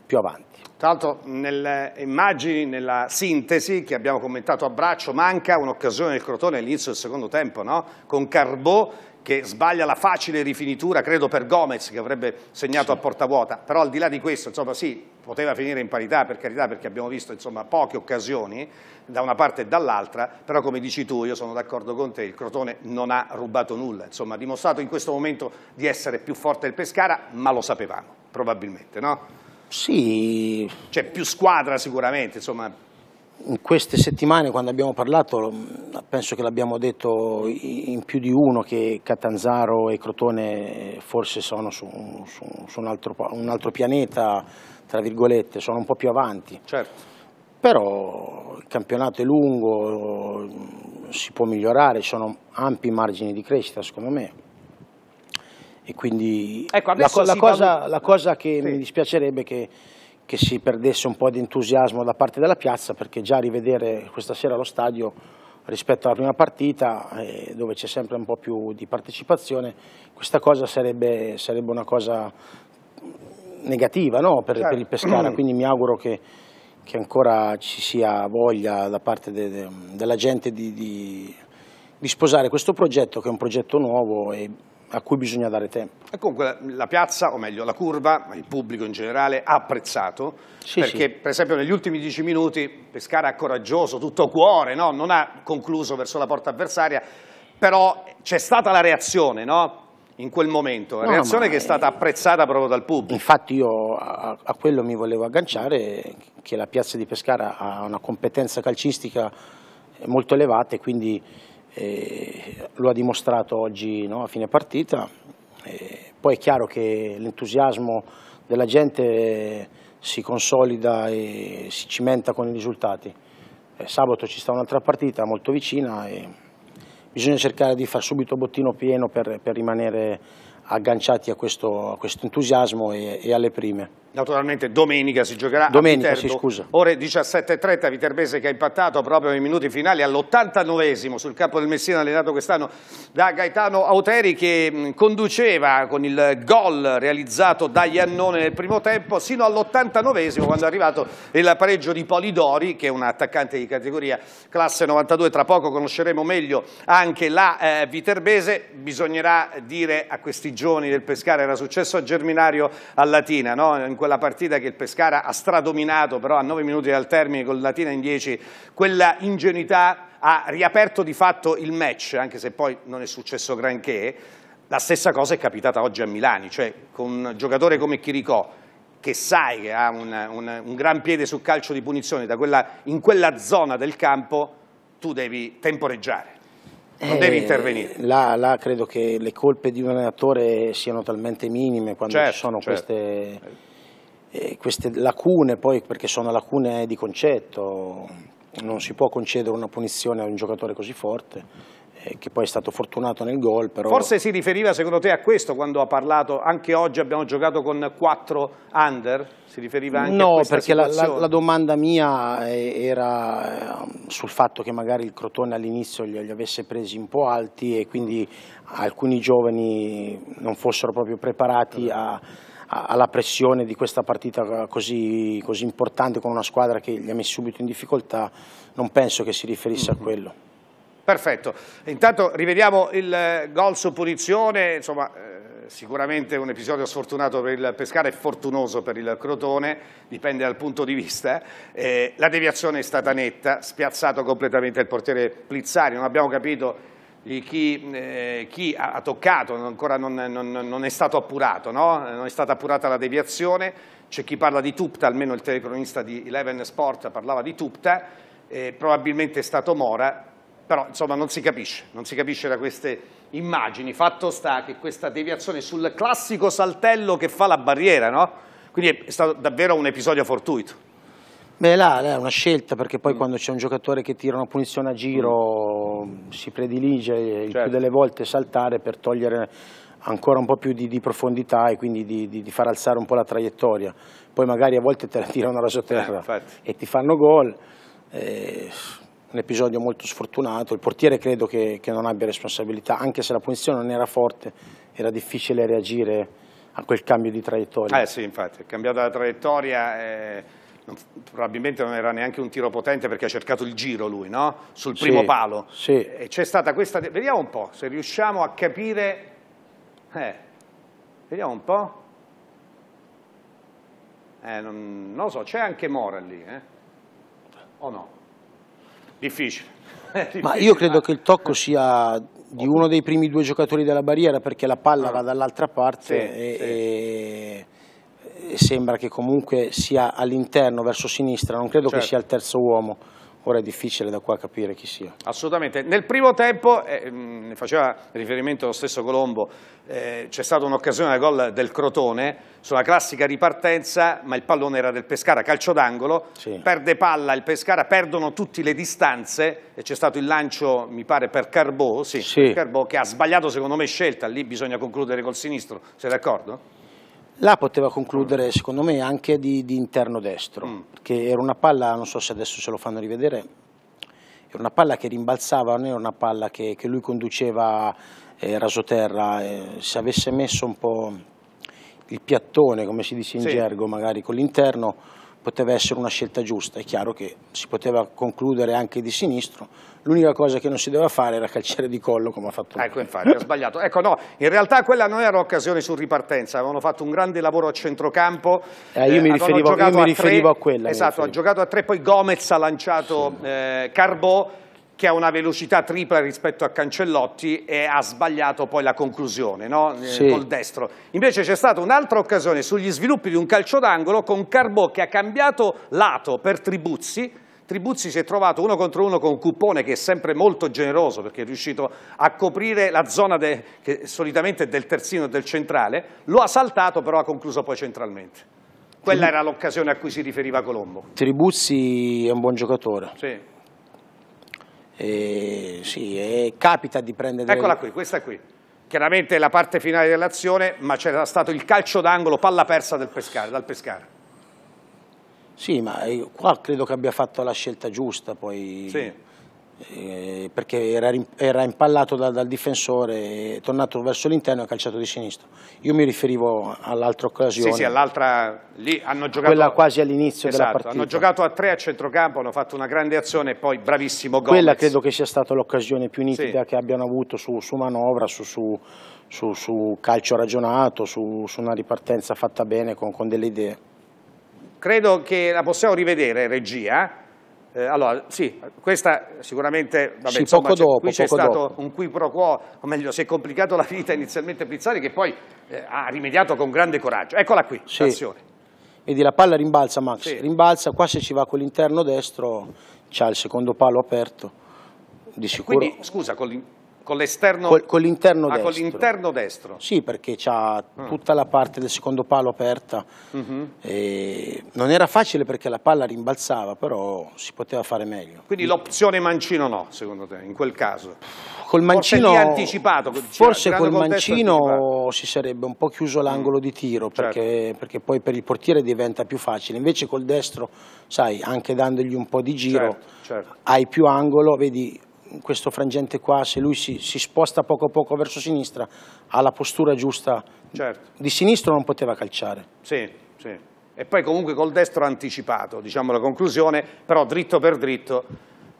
più avanti. Tra l'altro nelle immagini, nella sintesi che abbiamo commentato a braccio, manca un'occasione del Crotone all'inizio del secondo tempo, no? con Carbò che sbaglia la facile rifinitura, credo per Gomez che avrebbe segnato sì. a porta vuota, però al di là di questo, insomma sì, poteva finire in parità per carità perché abbiamo visto insomma, poche occasioni da una parte e dall'altra, però come dici tu io sono d'accordo con te, il Crotone non ha rubato nulla, insomma ha dimostrato in questo momento di essere più forte del Pescara, ma lo sapevamo probabilmente, no? Sì. C'è cioè, più squadra sicuramente, insomma in queste settimane quando abbiamo parlato, penso che l'abbiamo detto in più di uno, che Catanzaro e Crotone forse sono su, su, su un, altro, un, altro, pianeta, tra virgolette, sono un po' più avanti. Certo. Però il campionato è lungo, si può migliorare, ci sono ampi margini di crescita secondo me. E quindi ecco, la, la, cosa, la, cosa, che sì. mi dispiacerebbe è che che si perdesse un po' di entusiasmo da parte della piazza perché già rivedere questa sera lo stadio rispetto alla prima partita eh, dove c'è sempre un po' più di partecipazione questa cosa sarebbe, sarebbe una cosa negativa no? per, certo. per, il Pescara certo. quindi mi auguro che, che ancora ci sia voglia da parte de, de, della gente di, di, di sposare questo progetto che è un progetto nuovo e a cui bisogna dare tempo. E comunque la piazza, o meglio la curva, ma il pubblico in generale, ha apprezzato, sì, perché sì. per esempio negli ultimi dieci minuti Pescara è coraggioso, tutto cuore, no? non ha concluso verso la porta avversaria, però c'è stata la reazione, no? in quel momento, la no, reazione che è stata apprezzata proprio dal pubblico. Infatti io a, a, quello mi volevo agganciare, che la piazza di Pescara ha una competenza calcistica molto elevata e quindi lo ha dimostrato oggi no, a fine partita. Eh, poi è chiaro che l'entusiasmo della gente eh, si consolida e si cimenta con i risultati. Eh, sabato ci sta un'altra partita molto vicina e bisogna cercare di far subito bottino pieno per, per rimanere agganciati a questo, a questo entusiasmo e, e alle prime. Naturalmente domenica si giocherà domenica, a Viterbo, sì, ore 17.30, Viterbese che ha impattato proprio nei minuti finali all'89esimo sul campo del Messina allenato quest'anno da Gaetano Auteri che conduceva con il gol realizzato da Iannone nel primo tempo sino all'89esimo quando è arrivato il pareggio di Polidori che è un attaccante di categoria classe 92, tra poco conosceremo meglio anche la eh, Viterbese, bisognerà dire a questi giovani del Pescara era successo a Germinario a Latina, no? quella partita che il Pescara ha stradominato, però a 9 minuti dal termine con Latina in 10, quella ingenuità ha riaperto di fatto il match, anche se poi non è successo granché. La stessa cosa è capitata oggi a Milani, cioè con un giocatore come Chiricò, che sai che ha un, un, un gran piede sul calcio di punizione, quella, in quella zona del campo tu devi temporeggiare. Non eh, devi intervenire. Là, là, credo che le colpe di un allenatore siano talmente minime quando certo, ci sono certo. queste queste lacune poi, perché sono lacune di concetto, non si può concedere una punizione a un giocatore così forte eh, che poi è stato fortunato nel gol. Però... Forse si riferiva secondo te a questo quando ha parlato, anche oggi abbiamo giocato con 4 under, si riferiva anche no, a questa No, perché la, la, la, domanda mia eh, era ehm, sul fatto che magari il Crotone all'inizio li, li, avesse presi un po' alti e quindi alcuni giovani non fossero proprio preparati a alla pressione di questa partita eh, così, così, importante con una squadra che gli ha messi subito in difficoltà, non penso che si riferisse mm -hmm. a mm-hmm. quello. Perfetto, intanto rivediamo il eh, gol su punizione, insomma eh, sicuramente un episodio sfortunato per il Pescara e fortunoso per il Crotone, dipende dal punto di vista, eh, la deviazione è stata netta, spiazzato completamente il portiere Plizzari, non abbiamo capito chi, eh, chi ha, toccato, ancora non, non, non è stato appurato, no? non è stata appurata la deviazione, c'è chi parla di Tupta, almeno il telecronista di Eleven Sport parlava di Tupta, eh, probabilmente è stato Mora, però insomma non si capisce, non si capisce da queste immagini, fatto sta che questa deviazione sul classico saltello che fa la barriera, no? quindi è stato davvero un episodio fortuito. Beh là, là è una scelta perché poi mm. quando c'è un giocatore che tira una punizione a giro mm si predilige certo. il più certo. delle volte saltare per togliere ancora un po' più di, di profondità e quindi di, di, di, far alzare un po' la traiettoria. Poi magari a volte te la tirano da sotterra eh, e ti fanno gol. Eh, un episodio molto sfortunato, il portiere credo che, che, non abbia responsabilità, anche se la punizione non era forte, era difficile reagire a quel cambio di traiettoria. Eh sì, infatti, cambiata la traiettoria... Eh non, probabilmente non era neanche un tiro potente perché ha cercato il giro lui, no? Sul primo sì, palo. Sì. E c'è stata questa... Vediamo un po' se riusciamo a capire... Eh, vediamo un po'. Eh, non, non, lo so, c'è anche Mora lì, eh? O no? Difficile. Difficile. Ma io credo che il tocco sia di uno dei primi due giocatori della barriera perché la palla ah. va dall'altra parte sì, e... e sembra che comunque sia all'interno, verso sinistra, non credo certo. che sia il terzo uomo. Ora è difficile da qua capire chi sia. Assolutamente. Nel primo tempo, eh, mm, ne faceva riferimento lo stesso Colombo, eh, c'è stata un'occasione da gol del Crotone sulla classica ripartenza, ma il pallone era del Pescara, calcio d'angolo, sì. perde palla il Pescara, perdono tutte le distanze e c'è stato il lancio, mi pare, per Carbò, sì, sì. Carbò che ha sbagliato secondo me scelta, lì bisogna concludere col sinistro, sei d'accordo? Là poteva concludere, secondo me, anche di, di interno destro, mm. perché era una palla, non so se adesso ce lo fanno rivedere, era una palla che rimbalzava, non era una palla che, che lui conduceva eh, rasoterra, eh, se avesse messo un po' il piattone, come si dice in sì. gergo, magari con l'interno, poteva essere una scelta giusta, è chiaro che si poteva concludere anche di sinistro, l'unica cosa che non si doveva fare era calciare di collo come ha fatto lui. Ecco infatti, ha sbagliato. Ecco no, in realtà quella non era occasione su ripartenza, avevano fatto un grande lavoro a centrocampo. Eh, io, mi eh, riferivo, io mi riferivo, a, tre, a quella. Esatto, ha giocato a tre, poi Gomez ha lanciato sì. eh, Carbò che ha una velocità tripla rispetto a Cancellotti e ha sbagliato poi la conclusione no? Eh, sì. col destro. Invece c'è stata un'altra occasione sugli sviluppi di un calcio d'angolo con Carbò che ha cambiato lato per Tribuzzi, Tribuzzi si è trovato uno contro uno con Cuppone che è sempre molto generoso perché è riuscito a coprire la zona de, che solitamente è del terzino e del centrale, lo ha saltato però ha concluso poi centralmente. Quella era l'occasione a cui si riferiva Colombo. Tribuzzi è un buon giocatore. Sì e, sì, e capita di prendere... Eccola qui, questa qui. Chiaramente è la parte finale dell'azione, ma c'era stato il calcio d'angolo, palla persa del Pescara, dal Pescara. Sì, ma qua credo che abbia fatto la scelta giusta, poi... Sì eh, perché era, era impallato da, dal difensore, è tornato verso l'interno e ha calciato di sinistra. Io mi riferivo all'altra occasione. Sì, sì, all'altra lì hanno giocato quella quasi all'inizio esatto, della partita. Hanno giocato a tre a centrocampo, hanno fatto una grande azione e poi bravissimo gol. Quella credo che sia stata l'occasione più nitida sì. che abbiano avuto su, su manovra, su, su, su, calcio ragionato, su, una ripartenza fatta bene con, con delle idee. Credo che la possiamo rivedere, regia. Eh, allora, sì, questa sicuramente, vabbè, sì, insomma, poco dopo, qui c'è stato dopo. un qui pro quo, o meglio, si è complicato la vita inizialmente a Pizzari che poi eh, ha rimediato con grande coraggio. Eccola qui, sì. l'azione. Vedi, la palla rimbalza Max, sì. rimbalza, qua se ci va con l'interno destro c'ha il secondo palo aperto, di sicuro. Quindi, scusa, con l'interno con l'esterno? Col, con l'interno ah, destro. con l'interno destro? Sì, perché c'ha ah. tutta la parte del secondo palo aperta. Mm -hmm. non era facile perché la palla rimbalzava, però si poteva fare meglio. Quindi l'opzione mancino no, secondo te, in quel caso? Col mancino, cioè, forse anticipato. Forse col mancino si sarebbe un po' chiuso l'angolo mm. di tiro, certo. perché, certo. perché, poi per il portiere diventa più facile. Invece col destro, sai, anche dandogli un po' di giro, certo, certo. hai più angolo, vedi questo frangente qua, se lui si, si, sposta poco a poco verso sinistra, ha la postura giusta. Certo. Di sinistro non poteva calciare. Sì, sì. E poi comunque col destro anticipato, diciamo la conclusione, però dritto per dritto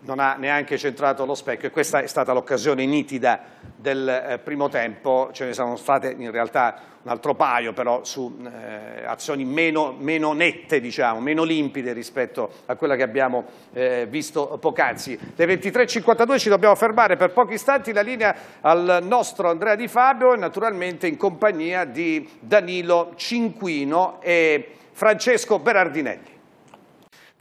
non ha neanche centrato lo specchio e questa è stata l'occasione nitida del eh, primo tempo, ce ne sono state in realtà un altro paio però su eh, azioni meno, meno, nette, diciamo, meno limpide rispetto a quella che abbiamo eh, visto poc'anzi. Le 23.52 ci dobbiamo fermare per pochi istanti, la linea al nostro Andrea Di Fabio e naturalmente in compagnia di Danilo Cinquino e Francesco Berardinelli.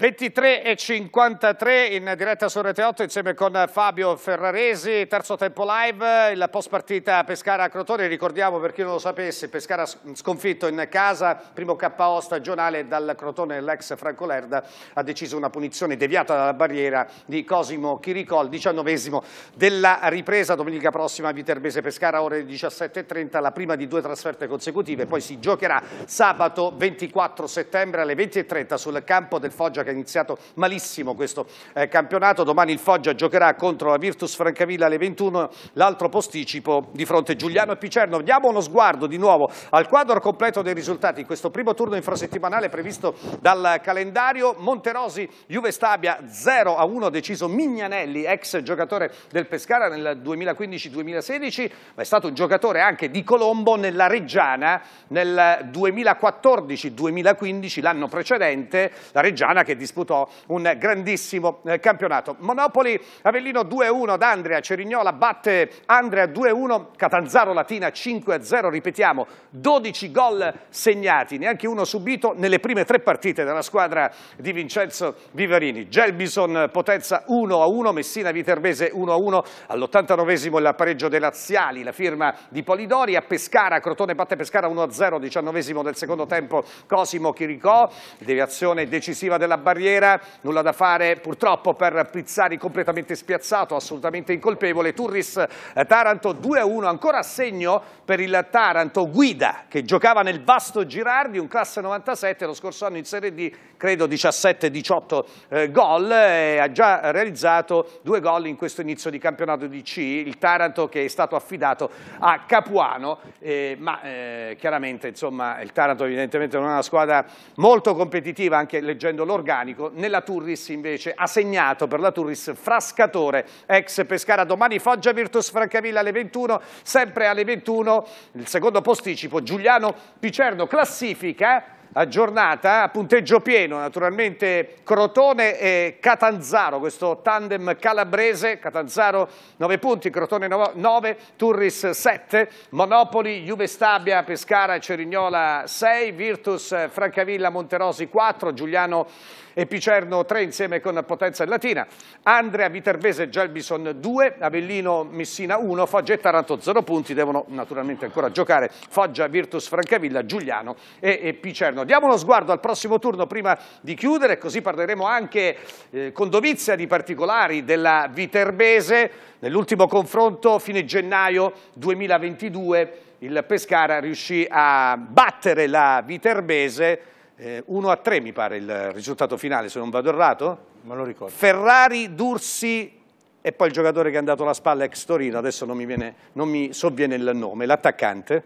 23 e 53 in diretta su Rete 8 insieme con Fabio Ferraresi, terzo tempo live, la post partita Pescara-Crotone, ricordiamo per chi non lo sapesse, Pescara sconfitto in casa, primo KO stagionale dal Crotone, l'ex Franco Lerda ha deciso una punizione deviata dalla barriera di Cosimo Chiricol, diciannovesimo della ripresa, domenica prossima Viterbese-Pescara ore 17.30, la prima di due trasferte consecutive, poi si giocherà sabato 24 settembre alle 20.30 sul campo del Foggia che che ha iniziato malissimo questo eh, campionato. Domani il Foggia giocherà contro la Virtus Francavilla alle 21, l'altro posticipo di fronte Giuliano e Picerno. Diamo uno sguardo di nuovo al quadro completo dei risultati. Questo primo turno infrasettimanale previsto dal calendario. Monterosi, Juve Stabia 0 a 1, deciso Mignanelli, ex giocatore del Pescara nel 2015-2016, ma è stato un giocatore anche di Colombo nella Reggiana nel 2014-2015, l'anno precedente, la Reggiana che disputò un grandissimo eh, campionato. Monopoli Avellino 2-1 ad Andrea, Cerignola batte Andrea 2-1, Catanzaro Latina 5-0, ripetiamo 12 gol segnati, neanche uno subito nelle prime tre partite della squadra di Vincenzo Vivarini. Gelbison Potenza 1-1, Messina Viterbese 1-1, all'89esimo il pareggio dei Laziali, la firma di Polidori, a Pescara, Crotone batte Pescara 1-0, 19esimo del secondo tempo Cosimo Chiricò, deviazione decisiva della Barilla barriera, nulla da fare purtroppo per Pizzari completamente spiazzato, assolutamente incolpevole, Turris eh, Taranto 2-1, ancora a segno per il Taranto, Guida che giocava nel vasto Girardi, un classe 97, lo scorso anno in Serie D credo 17-18 eh, gol, eh, ha già realizzato due gol in questo inizio di campionato di C, il Taranto che è stato affidato a Capuano, eh, ma eh, chiaramente insomma, il Taranto evidentemente non è una squadra molto competitiva, anche leggendo l'organo, organico. Nella Turris invece ha segnato per la Turris Frascatore, ex Pescara domani Foggia Virtus Francavilla alle 21, sempre alle 21 il secondo posticipo Giuliano Picerno, classifica eh? a giornata, a punteggio pieno naturalmente Crotone e Catanzaro, questo tandem calabrese, Catanzaro 9 punti, Crotone 9, Turris 7, Monopoli, Juve Stabia, Pescara, Cerignola 6, Virtus, Francavilla, Monterosi 4, Giuliano Epicerno 3 insieme con Potenza e Latina, Andrea, Viterbese, Gelbison 2, Avellino, Messina 1, Foggia e Taranto 0 punti, devono naturalmente ancora giocare Foggia, Virtus, Francavilla, Giuliano e Epicerno. Diamo uno sguardo al prossimo turno prima di chiudere, così parleremo anche eh, con dovizia di particolari della Viterbese nell'ultimo confronto fine gennaio 2022 il Pescara riuscì a battere la Viterbese eh, 1 a 3 mi pare il risultato finale, se non vado errato. Ma lo ricordo. Ferrari, Dursi e poi il giocatore che è andato alla spalla ex Torino, adesso non mi, viene, non mi sovviene il nome, l'attaccante.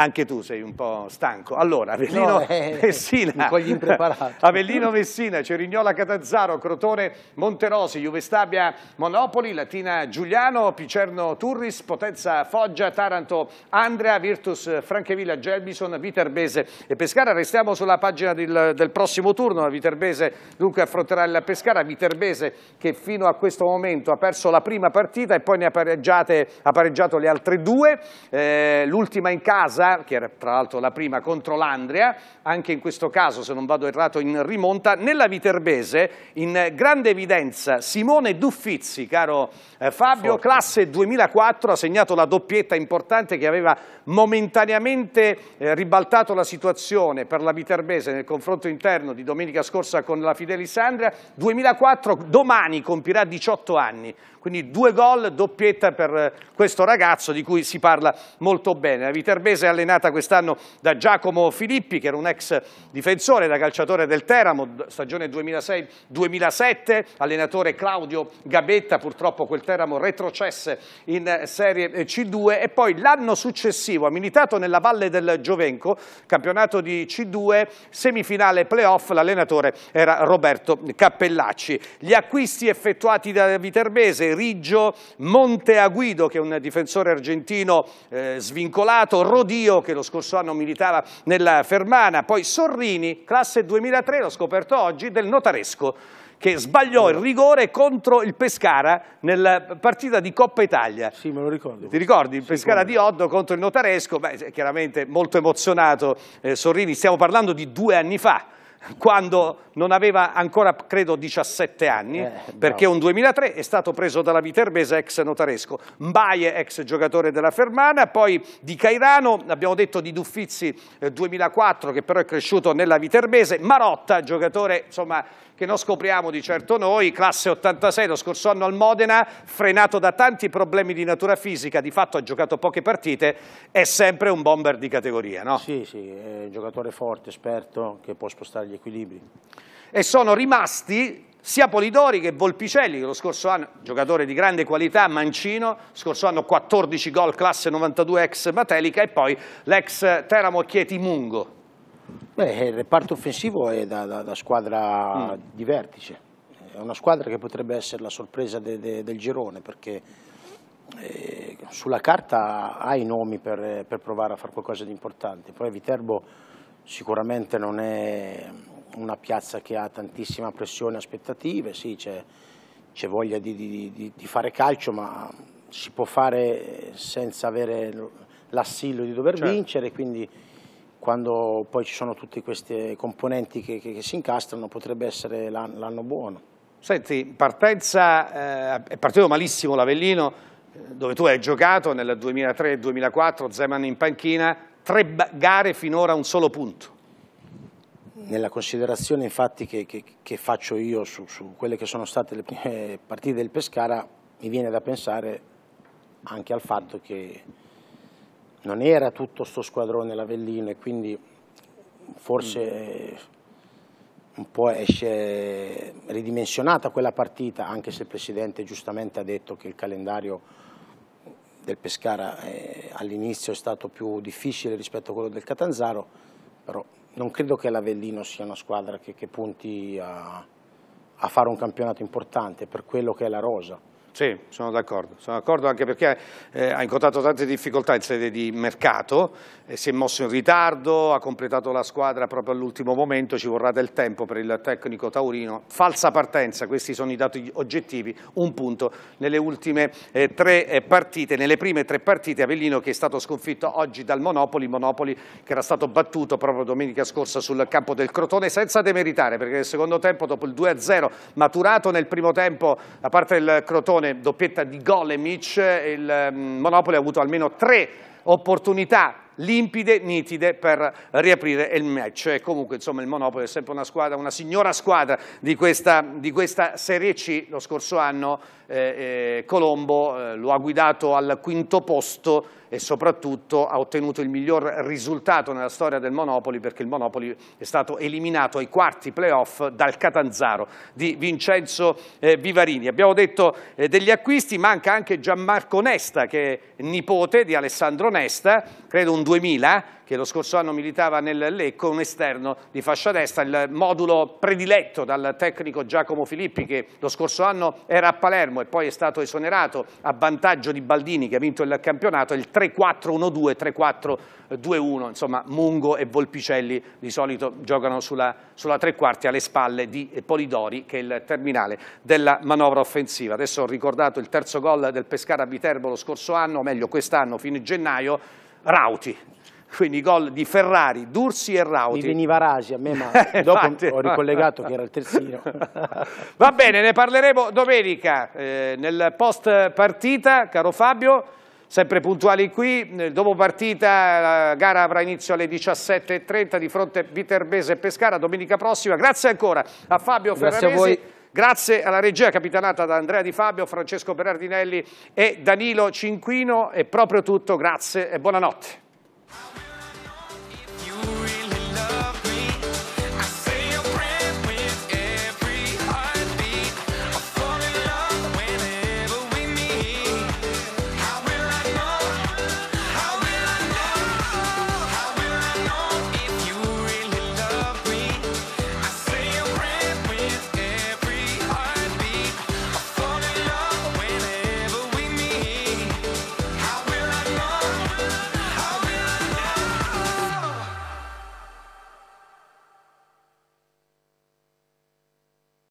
Anche tu sei un po' stanco. Allora, Avellino no, eh, Messina. Avellino Messina, Cerignola Catanzaro, Crotone Monterosi, Juve Stabia Monopoli, Latina Giuliano, Picerno Turris, Potenza Foggia, Taranto Andrea, Virtus Franchevilla, Gelbison, Viterbese e Pescara. Restiamo sulla pagina del, del prossimo turno. La Viterbese dunque affronterà il Pescara. Viterbese che fino a questo momento ha perso la prima partita e poi ne ha, pareggiate, ha pareggiato le altre due. Eh, L'ultima in casa che era tra l'altro la prima contro l'Andria, anche in questo caso se non vado errato in rimonta, nella Viterbese in grande evidenza Simone Duffizzi, caro eh, Fabio, Forte. classe 2004, ha segnato la doppietta importante che aveva momentaneamente eh, ribaltato la situazione per la Viterbese nel confronto interno di domenica scorsa con la Fidelisandria, 2004 domani compirà 18 anni, quindi due gol, doppietta per eh, questo ragazzo di cui si parla molto bene. La Viterbese è allenata quest'anno da Giacomo Filippi, che era un ex difensore, da calciatore del Teramo, stagione 2006-2007, allenatore Claudio Gabetta, purtroppo quel Teramo retrocesse in eh, Serie eh, C2 e poi l'anno successivo ha militato nella Valle del Giovenco, campionato di C2, semifinale playoff, l'allenatore era Roberto Cappellacci. Gli acquisti effettuati da Viterbese, Riggio, Monte Aguido che è un difensore argentino eh, svincolato, Rodio che lo scorso anno militava nella Fermana, poi Sorrini, classe 2003, l'ho scoperto oggi, del Notaresco che sbagliò il rigore contro il Pescara nella partita di Coppa Italia. Sì, me lo ricordo. Ti ricordi? Il sì, Pescara come... di Oddo contro il Notaresco, beh, chiaramente molto emozionato eh, Sorrini, stiamo parlando di due anni fa quando non aveva ancora, credo, 17 anni, eh, perché un 2003 è stato preso dalla Viterbese, ex notaresco, Mbaie ex giocatore della Fermana, poi di Cairano, abbiamo detto di Duffizi eh, 2004 che però è cresciuto nella Viterbese, Marotta giocatore insomma che non scopriamo di certo noi, classe 86 lo scorso anno al Modena, frenato da tanti problemi di natura fisica, di fatto ha giocato poche partite, è sempre un bomber di categoria, no? Sì, sì, è un giocatore forte, esperto, che può spostare gli equilibri. E sono rimasti sia Polidori che Volpicelli, che lo scorso anno, giocatore di grande qualità, Mancino, scorso anno 14 gol, classe 92 ex Matelica, e poi l'ex Teramo Chieti Mungo. Beh, il reparto offensivo è da, da, da squadra mm. di vertice, è una squadra che potrebbe essere la sorpresa de, de, del girone perché eh, sulla carta ha i nomi per, per provare a fare qualcosa di importante, poi Viterbo sicuramente non è una piazza che ha tantissima pressione e aspettative, sì c'è voglia di, di, di fare calcio ma si può fare senza avere l'assillo di dover certo. vincere, quindi quando poi ci sono tutte queste componenti che, che, che si incastrano potrebbe essere l'anno buono. Senti, partenza, eh, è partito malissimo l'Avellino, eh, dove tu hai giocato nel 2003-2004, Zeman in panchina, tre gare finora un solo punto. Nella considerazione infatti che, che, che faccio io su, su, quelle che sono state le prime partite del Pescara, mi viene da pensare anche al fatto che non era tutto sto squadrone l'Avellino e quindi forse un po' esce ridimensionata quella partita, anche se il Presidente giustamente ha detto che il calendario del Pescara eh, all'inizio è stato più difficile rispetto a quello del Catanzaro, però non credo che l'Avellino sia una squadra che, che punti a, a fare un campionato importante per quello che è la rosa. Sì, sono d'accordo, sono d'accordo anche perché eh, ha incontrato tante difficoltà in sede di mercato, eh, si è mosso in ritardo, ha completato la squadra proprio all'ultimo momento, ci vorrà del tempo per il tecnico taurino, falsa partenza, questi sono i dati oggettivi, un punto nelle ultime eh, tre eh, partite, nelle prime tre partite Avellino che è stato sconfitto oggi dal Monopoli, Monopoli che era stato battuto proprio domenica scorsa sul campo del Crotone senza demeritare perché nel secondo tempo dopo il 2-0 maturato nel primo tempo da parte del Crotone occasione doppietta di Golemic, il mm, Monopoli ha avuto almeno tre opportunità limpide, nitide per riaprire il match. E comunque insomma, il Monopoli è sempre una squadra, una signora squadra di questa, di questa Serie C. Lo scorso anno eh, eh, Colombo eh, lo ha guidato al quinto posto e soprattutto ha ottenuto il miglior risultato nella storia del Monopoli perché il Monopoli è stato eliminato ai quarti playoff dal Catanzaro di Vincenzo eh, Vivarini. Abbiamo detto eh, degli acquisti, manca anche Gianmarco Nesta che è nipote di Alessandro Nesta, credo un 2000, che lo scorso anno militava nel Lecco, un esterno di fascia destra, il modulo prediletto dal tecnico Giacomo Filippi, che lo scorso anno era a Palermo e poi è stato esonerato a vantaggio di Baldini, che ha vinto il campionato, il 3-4-1-2, 3-4-2-1, insomma Mungo e Volpicelli di solito giocano sulla, sulla tre quarti alle spalle di Polidori, che è il terminale della manovra offensiva. Adesso ho ricordato il terzo gol del Pescara a Viterbo lo scorso anno, o meglio quest'anno, fine gennaio, Rauti. Quindi gol di Ferrari, Dursi e Rauti. Mi veniva Rasi a me, ma dopo ho ricollegato che era il terzino. Va bene, ne parleremo domenica eh, nel post partita, caro Fabio. Sempre puntuali qui, dopo partita la gara avrà inizio alle 17.30 di fronte Viterbese e Pescara domenica prossima. Grazie ancora a Fabio Ferrari. Grazie a voi. Grazie alla regia capitanata da Andrea Di Fabio, Francesco Berardinelli e Danilo Cinquino. È proprio tutto, grazie e buonanotte.